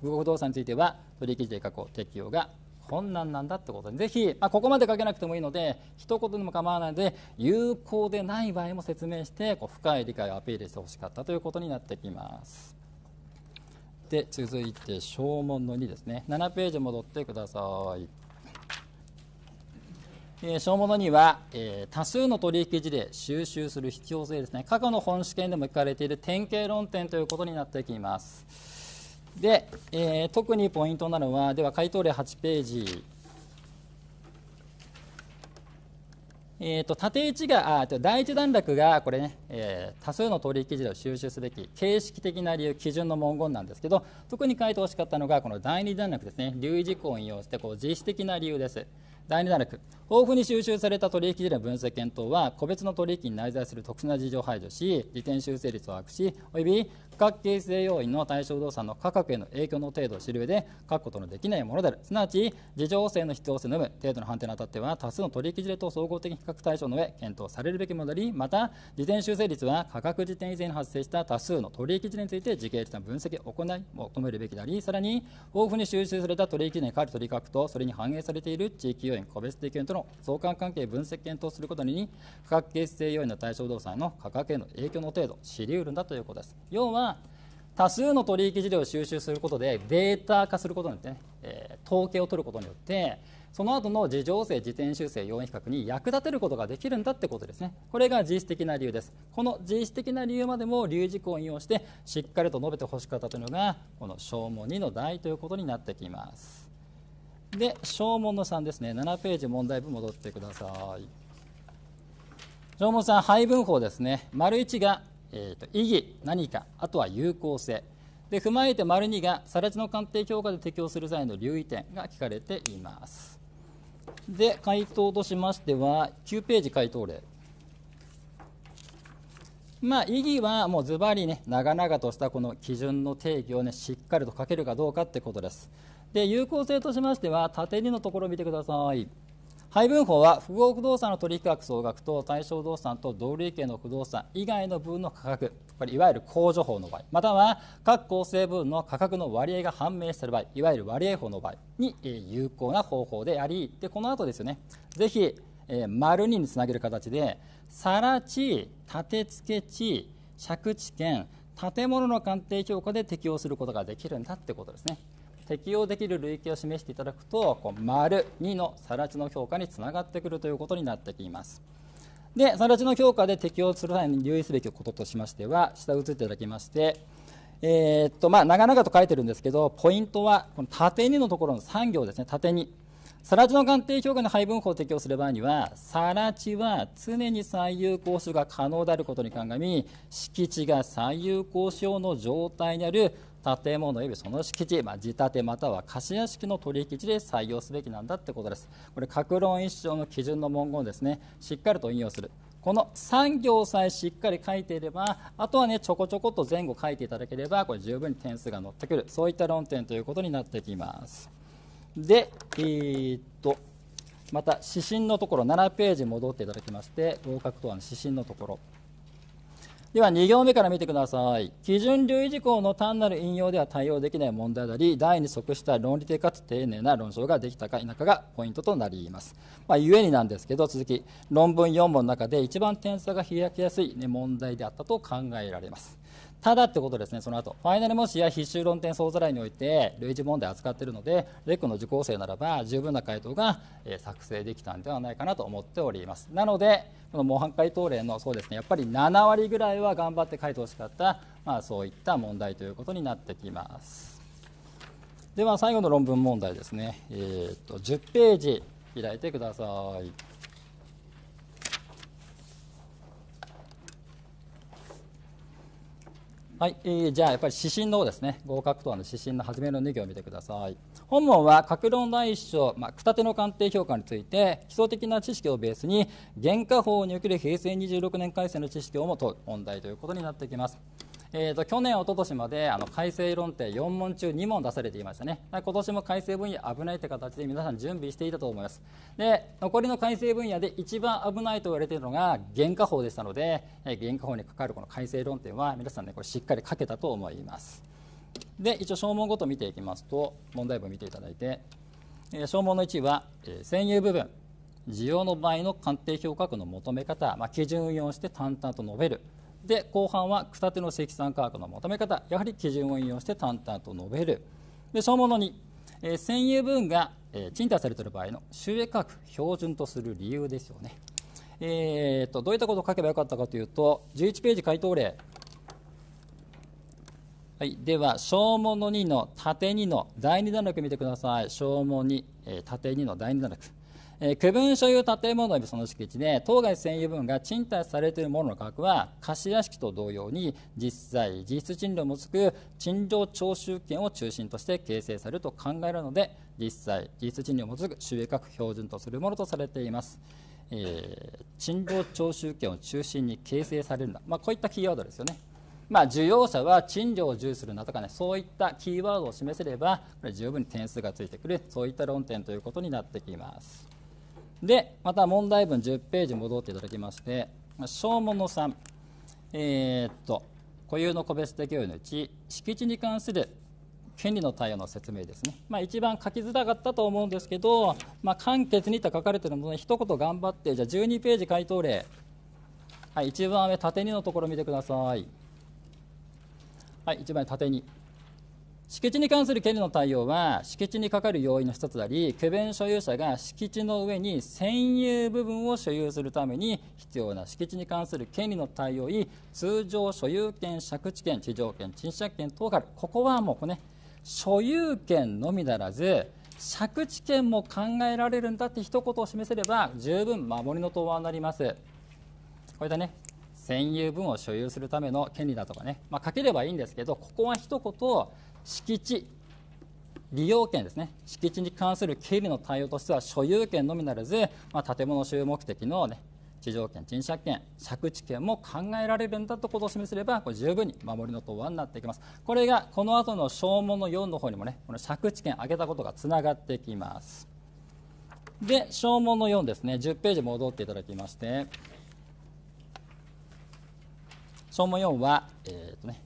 不動産については取引事例確保適用が困難なんだってことでぜひ、まあ、ここまで書けなくてもいいので一言でも構わないので有効でない場合も説明してこう深い理解をアピールしてほしかったということになってきます。で続いて証文の2ですね7ページ戻ってください。えー、小物には、えー、多数の取引事例収集する必要性ですね過去の本試験でも聞かれている典型論点ということになってきますで、えー、特にポイントなのはでは回答例8ページえーと、縦位置があ第一段落がこれね、えー、多数の取引事例を収集すべき形式的な理由基準の文言なんですけど特に回答しかったのがこの第二段落ですね留意事項を引用してこう実質的な理由です第二段落豊富に収集された取引事例の分析検討は個別の取引に内在する特殊な事情を排除し利点修正率を把握しおよび各形成要因の対象動産の価格への影響の程度を知る上で書くことのできないものであるすなわち事情性の必要性の有無程度の判定にあたっては多数の取引事例と総合的比較対象の上検討されるべきものでありまた利点修正率は価格時点以前に発生した多数の取引事例について時系列の分析を行い求めるべきでありさらに豊富に収集された取引事例にかかる取りとそれに反映されている地域要因個別的検討のの相関関係分析検討することに価格形成要因の対象動産の価格への影響の程度知りうるんだということです要は多数の取引事例を収集することでデータ化することによってね、えー、統計を取ることによってその後の事情性自転修正要因比較に役立てることができるんだってことですねこれが自主的な理由ですこの自主的な理由までも留事項を引用してしっかりと述べてほしかったというのがこの証文2の題ということになってきますで正門の3ですね7ページ問題文戻ってください正門さん配分法ですね丸1が、えーと、意義何かあとは有効性で踏まえて丸2が差地の鑑定評価で適用する際の留意点が聞かれていますで回答としましては9ページ回答例まあ、意義はもうズバリね長々としたこの基準の定義をねしっかりと書けるかどうかってことですで有効性としましては縦2のところを見てください配分法は複合不動産の取引額総額と対象不動産と同類型の不動産以外の分の価格これいわゆる控除法の場合または各構成分の価格の割合が判明している場合いわゆる割合法の場合に有効な方法でありでこの後ですよねぜひ、えー、丸2につなげる形で更地建付地借地権建物の鑑定評価で適用することができるんだってことですね。適用できる類型を示していただくとこう丸2の更地の評価につながってくるということになってきますで更地の評価で適用する際に留意すべきこととしましては下移っていただきましてえー、っとまあ、長々と書いてるんですけどポイントはこの縦2のところの3行ですね縦2更地の鑑定評価の配分法を適用する場合には更地は常に最優公衆が可能であることに鑑み敷地が最優公衆の状態にある建物及びその敷地、まあ、自建または貸家式の取引地で採用すべきなんだってことです。これ、各論一章の基準の文言ですね、しっかりと引用する。この3行さえしっかり書いていれば、あとはね、ちょこちょこと前後書いていただければ、これ十分に点数が乗ってくる、そういった論点ということになってきます。で、えー、っと、また指針のところ、7ページ戻っていただきまして、合格答案の指針のところ。では2行目から見てください基準留意事項の単なる引用では対応できない問題であり題に即した論理的かつ丁寧な論証ができたか否かがポイントとなります、まあ、ゆえになんですけど続き論文4問の中で一番点差が開きやすい、ね、問題であったと考えられますただってことですね、その後ファイナル模試や必修論点総ざらいにおいて類似問題を扱っているので、レックの受講生ならば十分な回答が、え作成できたんではないかなと思っております。なので、この模範解答例のそうですね、やっぱり7割ぐらいは頑張って書いてしかった、まあ、そういった問題ということになってきます。では最後の論文問題ですね、えー、っと10ページ開いてください。はい、えじゃあやっぱり指針の方ですね合格とはの指針の初めの2行を見てください本文は格論第一章、まあ、下手の鑑定評価について基礎的な知識をベースに原価法における平成26年改正の知識をも問う問題ということになってきますえーと、と去年、一昨年まであの改正論点4問中2問出されていましたね、今年も改正分野危ないという形で皆さん準備していたと思います、で残りの改正分野で一番危ないと言われているのが原価法でしたので、えー、原価法にかかるこの改正論点は皆さん、ね、これしっかり書けたと思います。で一応、証文ごと見ていきますと、問題文見ていただいて、えー、証文の1は、えー、占有部分、需要の場合の鑑定評価額の求め方、まあ、基準運用して淡々と述べる。で後半は草手の積算価格の求め方やはり基準を引用して淡々と述べるで小物に、えー、占有分が、えー、賃貸されている場合の収益価格標準とする理由ですよね、えーと、とどういったことを書けばよかったかというと11ページ回答例はい、では小物2の縦2の第2段落見てください小物2、えー、縦2の第2段落えー、区分所有建物びその敷地で当該占有分が賃貸されているものの価格は貸屋敷と同様に実際実質賃料もつく賃料徴収権を中心として形成されると考えるので実際実質賃料もつく収益額標準とするものとされています。えー、賃料徴収権を中心に形成されるんだ、まあ、こういったキーワードですよね。まあ、需要者は賃料を重視するなとかね、そういったキーワードを示せれば、これ十分に点数がついてくる、そういった論点ということになってきます。で、また問題文10ページ戻っていただきまして、小物3、えー、っと、固有の個別的要因のうち、敷地に関する権利の対応の説明ですね、まあ、一番書きづらかったと思うんですけど、まあ、簡潔にと書かれているので、一言頑張って、じゃあ12ページ回答例、はい、一番上、縦2のところ見てください。はい、一番縦2。敷地に関する権利の対応は敷地にかかる要因の一つであり区弁所有者が敷地の上に占有部分を所有するために必要な敷地に関する権利の対応に通常所有権借地権地上権賃借権等があるここはもうね所有権のみならず借地権も考えられるんだって一言を示せれば十分守りの答案になりますこれだね占有分を所有するための権利だとかね、まあ、書ければいいんですけどここは一言敷地利用権ですね敷地に関する経理の対応としては所有権のみならず、まあ、建物使用目的の、ね、地上権、賃借権、借地権も考えられるんだとことを示すればこれ十分に守りの答案になっていきますこれがこの後の証文の4の方にもねこの借地権挙げたことがつながってきますで証文の4ですね10ページ戻っていただきまして証文4は、えーとね、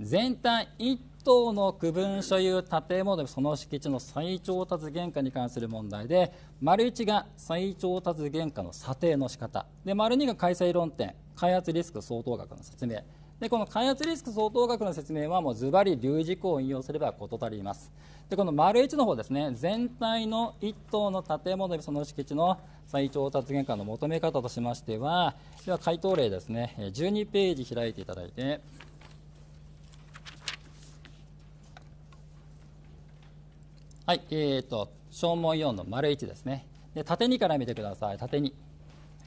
全体一棟の区分所有建物その敷地の再調達原価に関する問題で丸1が再調達原価の査定の仕方で丸2が開催論点開発リスク相当額の説明でこの開発リスク相当額の説明はもうズバリ留意事項を引用すれば事足りますでこの丸1の方ですね全体の1棟の建物その敷地の再調達原価の求め方としましてはでは回答例ですね12ページ開いていただいてはい、えーと、小問4の丸1ですねで縦2から見てください縦2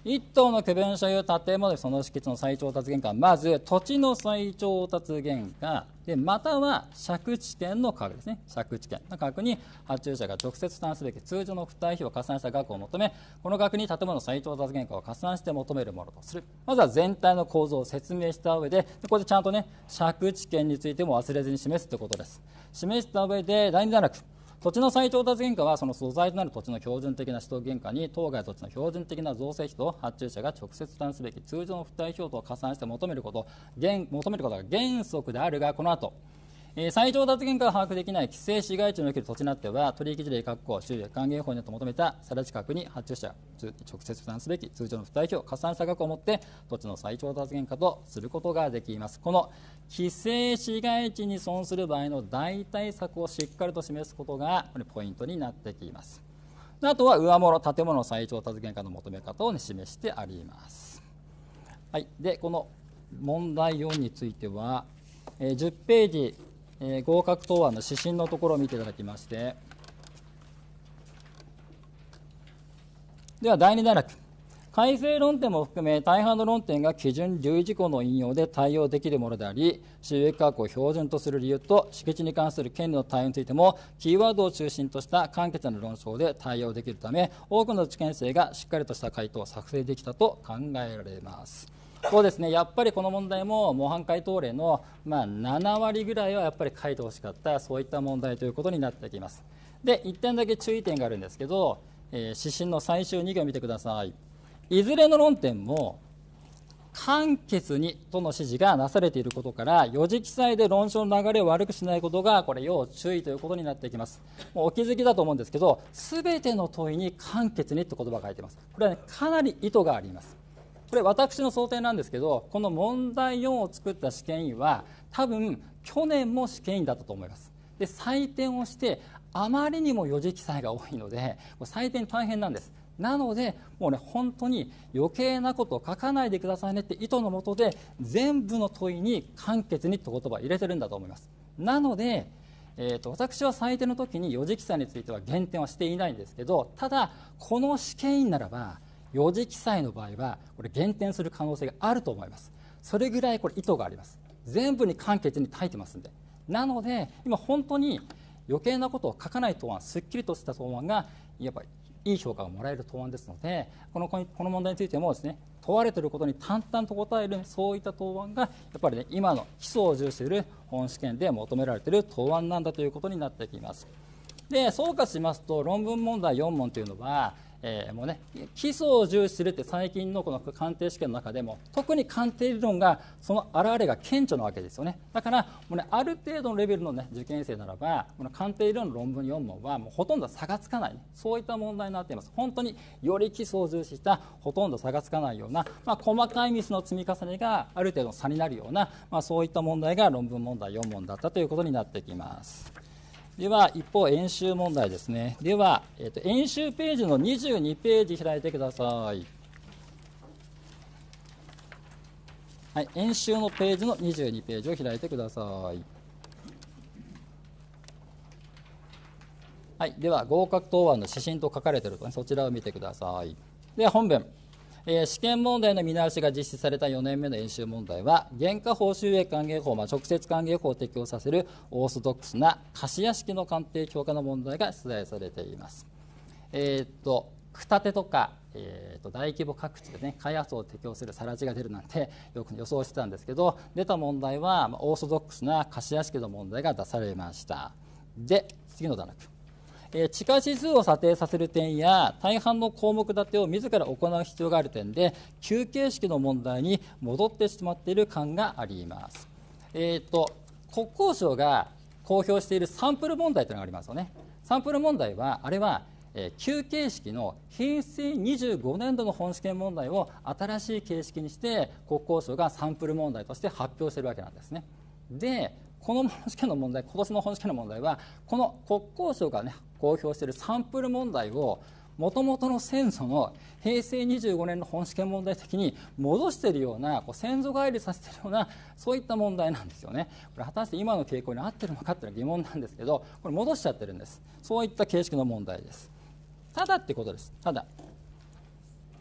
一棟の区分所有建物でその敷地の再調達原価まず土地の再調達原価でまたは借地権の価格ですね借地権の価格に発注者が直接負担すべき通常の負担費を加算した額を求めこの額に建物の再調達原価を加算して求めるものとするまずは全体の構造を説明した上ででここでちゃんとね借地権についても忘れずに示すということです示した上で第2段落土地の再調達原価はその素材となる土地の標準的な取得原価に当該土地の標準的な造成費と発注者が直接負担すべき通常の付帯用と加算して求めること求めることが原則であるがこの後えー、最上達原価が把握できない規制市街地における土地なっては取引事例確保収益還元法によって求めた更地価格に発注者直接負担すべき通常の不代表加算差額をもって土地の最上達原価とすることができますこの規制市街地に損する場合の代替策をしっかりと示すことがこれポイントになってきますあとは上物建物最上達原価の求め方を、ね、示してありますはいでこの問題4については、えー、10ページえー、合格答案の指針のところを見ていただきまして、では第2段落。改正論点も含め大半の論点が基準11項の引用で対応できるものであり収益価格を標準とする理由と敷地に関する権利の対応についてもキーワードを中心とした簡潔な論争で対応できるため多くの受験生がしっかりとした回答を作成できたと考えられますうですねやっぱりこの問題も模範解答例のま7割ぐらいはやっぱり書いてほしかったそういった問題ということになってきます。で1点だけ注意点があるんですけど、えー、指針の最終2行を見てください。いずれの論点も簡潔にとの指示がなされていることから四次記載で論証の流れを悪くしないことがこれ要注意ということになってきますもうお気づきだと思うんですけど全ての問いに簡潔にって言葉が書いてますこれは、ね、かなり意図がありますこれ私の想定なんですけどこの問題4を作った試験員は多分去年も試験員だったと思いますで採点をしてあまりにも余字記載が多いので採点大変なんですなのでもうね本当に余計なことを書かないでくださいねって意図のもとで全部の問いに簡潔にって言葉を入れてるんだと思いますなのでえーと、私は採点の時に四次記載については減点はしていないんですけどただこの試験員ならば四児記載の場合はこれ減点する可能性があると思いますそれぐらいこれ意図があります全部に簡潔に書いてますんでなので今本当に余計なことを書かない答案すっきりとした答案がやっぱりいい評価がもらえる答案ですのでこのこの問題についてもですね問われていることに淡々と答えるそういった答案がやっぱり、ね、今の基礎を重視する本試験で求められている答案なんだということになってきます。で総括しますと論文問題4問というのはえー、もうね基礎を重視するって最近のこの鑑定試験の中でも特に鑑定理論がその表れが顕著なわけですよねだからもう、ね、ある程度のレベルの、ね、受験生ならばこの鑑定理論の論文4問はもうほとんど差がつかない、ね、そういった問題になっています本当により基礎を重視したほとんど差がつかないような、まあ、細かいミスの積み重ねがある程度の差になるような、まあ、そういった問題が論文問題4問だったということになってきます。では、一方、演習問題ですね。では、えー、と演習ページの22ページ開いてください。はい、演習のページの22ページを開いてください。はい、では合格答案の指針と書かれていると、ね、そちらを見てください。では本文。えー、試験問題の見直しが実施された4年目の演習問題は原価報酬益還元法、まあ、直接還元法を適用させるオーソドックスな貸し屋敷の鑑定強化の問題が出題されています。えー、っと区建てとか、えー、と大規模各地で、ね、開発を適用する更地が出るなんて よく予想してたんですけど出た問題は、まあ、オーソドックスな貸し屋敷の問題が出されました。で次の段落地下指数を査定させる点や大半の項目立てを自ら行う必要がある点で休憩式の問題に戻ってしまっている感があります。えー、と国交省が公表しているサンプル問題というのがありますよね。サンプル問題はあれは休憩式の平成25年度の本試験問題を新しい形式にして国交省がサンプル問題として発表しているわけなんですね。でこの本試験の問題今年の本試験の問題はこの国交省が、ね、公表しているサンプル問題をもともとの先祖の平成25年の本試験問題的に戻しているようなこう先祖返りさせているようなそういった問題なんですよねこれ果たして今の傾向に合ってるのかっていうのは疑問なんですけどこれ戻しちゃってるんですそういった形式の問題ですただってことですただ、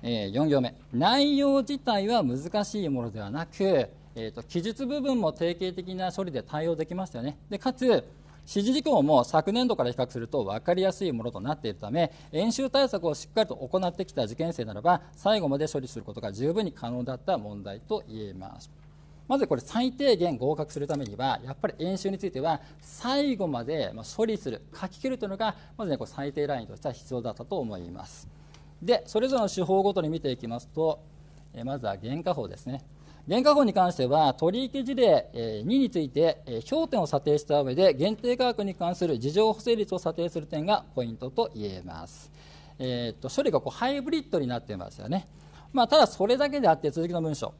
えー、4行目内容自体は難しいものではなくえーと、記述部分も定型的な処理で対応できますよね。でかつ指示事項も昨年度から比較すると分かりやすいものとなっているため演習対策をしっかりと行ってきた受験生ならば最後まで処理することが十分に可能だった問題と言えますまずこれ最低限合格するためにはやっぱり演習については最後まで処理する書き切るというのがまずねこれ最低ラインとしては必要だったと思いますでそれぞれの手法ごとに見ていきますとまずは原価法ですね原価法に関しては、取引事例2について、焦点を査定した上で、限定価格に関する事情補正率を査定する点がポイントと言えます。えー、と処理がこうハイブリッドになっていますよね。まあ、ただ、それだけであって、続きの文書、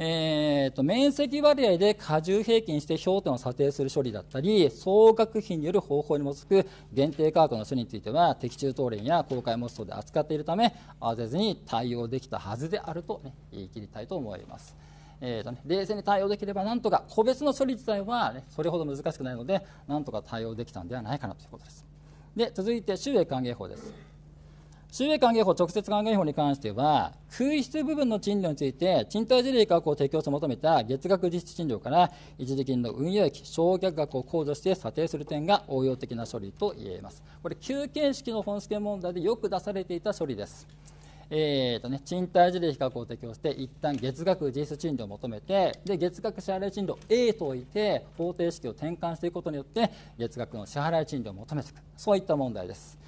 えーと面積割合で加重平均して評点を査定する処理だったり総額費による方法に基づく限定価格の処理については的中当連や公開モストで扱っているため慌てずに対応できたはずであると、ね、言い切りたいと思います。えーとね、冷静に対応できればなんとか個別の処理自体は、ね、それほど難しくないのでなんとか対応できたんではないかなということですで続いて収益還元法です収益還元法直接還元法に関しては空室部分の賃料について賃貸事例価格を提供して求めた月額実質賃料から一時金の運用益償却額を控除して査定する点が応用的な処理と言えますこれ休憩式の本試験問題でよく出されていた処理ですえーとね、賃貸事例比較を提供して、一旦月額実質賃料を求めて、で月額支払い賃料 A と置いて、方程式を転換していくことによって、月額の支払い賃料を求めていく、そういった問題です。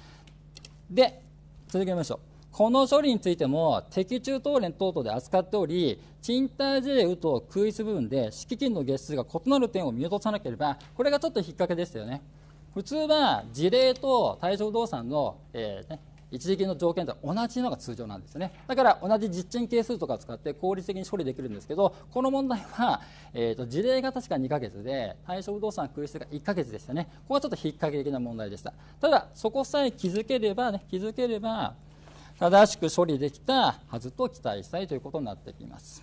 で、続けましょう。この処理についても適中等連等々で扱っており賃貸事例と空室部分で敷金の月数が異なる点を見落とさなければこれがちょっと引っ掛けですよね普通は事例と対象動産の、えーね、一時金の条件と同じのが通常なんですねだから同じ実賃係数とかを使って効率的に処理できるんですけどこの問題は、えーと、と事例が確か2ヶ月で対象不動産空室が1ヶ月でしたねここはちょっと引っ掛け的な問題でしたただそこさえ気づければね気づければ正しく処理できたはずと期待したいということになってきます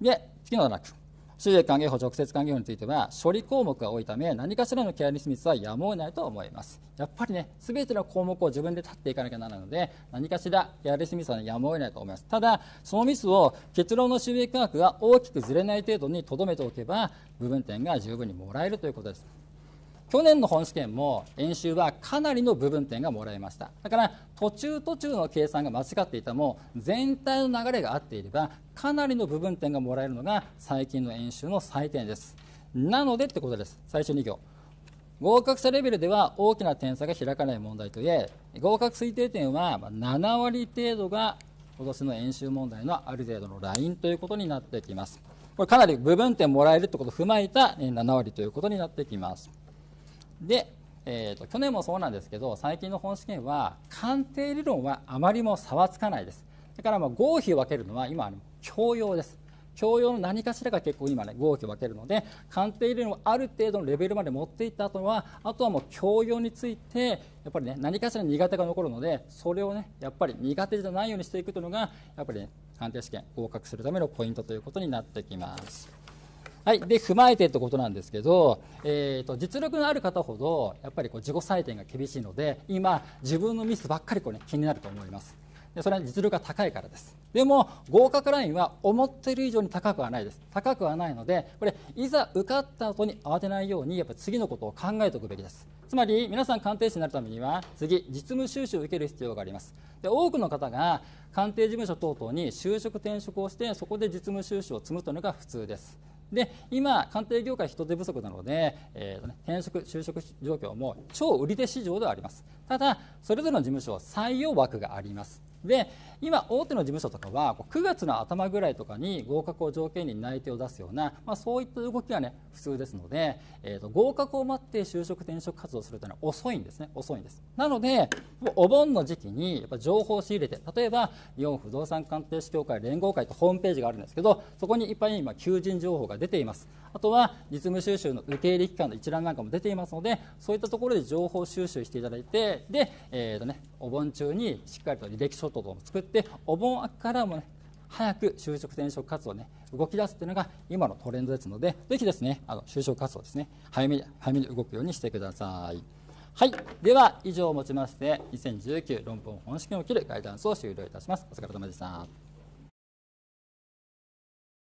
で次の楽収益関係法直接関係法については処理項目が多いため何かしらのケアレスミスはやむを得ないと思いますやっぱりね全ての項目を自分で立っていかなきゃならないので何かしらケアリスミスは、ね、やむを得ないと思いますただそのミスを結論の収益価が大きくずれない程度にとどめておけば部分点が十分にもらえるということです去年の本試験も演習はかなりの部分点がもらえましただから途中途中の計算が間違っていても全体の流れが合っていればかなりの部分点がもらえるのが最近の演習の採点ですなのでってことです最初2行合格者レベルでは大きな点差が開かない問題といえ合格推定点は7割程度が今年の演習問題のある程度のラインということになってきますこれかなり部分点もらえるってことを踏まえた7割ということになってきますで、えーと、去年もそうなんですけど最近の本試験は鑑定理論はあまりも差はつかないですだからまあ合否を分けるのは今教養です教養の何かしらが結構今ね合否を分けるので鑑定理論をある程度のレベルまで持っていった後はあとはもう教養についてやっぱりね何かしら苦手が残るのでそれをねやっぱり苦手じゃないようにしていくというのがやっぱり、ね、鑑定試験合格するためのポイントということになってきます。はい、で踏まえてってことなんですけど、えーと、実力のある方ほどやっぱりこう自己採点が厳しいので今、自分のミスばっかりこう、ね、気になると思いますでそれは実力が高いからですでも合格ラインは思っている以上に高くはないです高くはないのでこれいざ受かった後に慌てないようにやっぱ次のことを考えておくべきですつまり皆さん鑑定士になるためには次実務収集を受ける必要がありますで多くの方が鑑定事務所等々に就職転職をしてそこで実務収集を積むというのが普通ですで今、鑑定業界人手不足なので、えーとね、転職、就職状況も超売り手市場ではありますただ、それぞれの事務所は採用枠がありますで今大手の事務所とかは9月の頭ぐらいとかに合格を条件に内定を出すような、まあ、そういった動きが、ね、普通ですので、えー、と合格を待って就職転職活動するというのは遅いんですね遅いんですなのでお盆の時期にやっぱ情報を仕入れて例えば日本不動産鑑定士協会連合会とホームページがあるんですけどそこにいっぱい今求人情報が出ていますあとは実務収集の受け入れ機関の一覧なんかも出ていますのでそういったところで情報収集していただいてで、えーとね、お盆中にしっかりと履歴書等も作ってお盆明けからもね早く就職転職活動ね動き出すというのが今のトレンドですのでぜひですねあの就職活動ですね早めに早めに動くようにしてくださいはいでは以上をもちまして2019論文本式におけるガイダンスを終了いたしますお疲れ様でした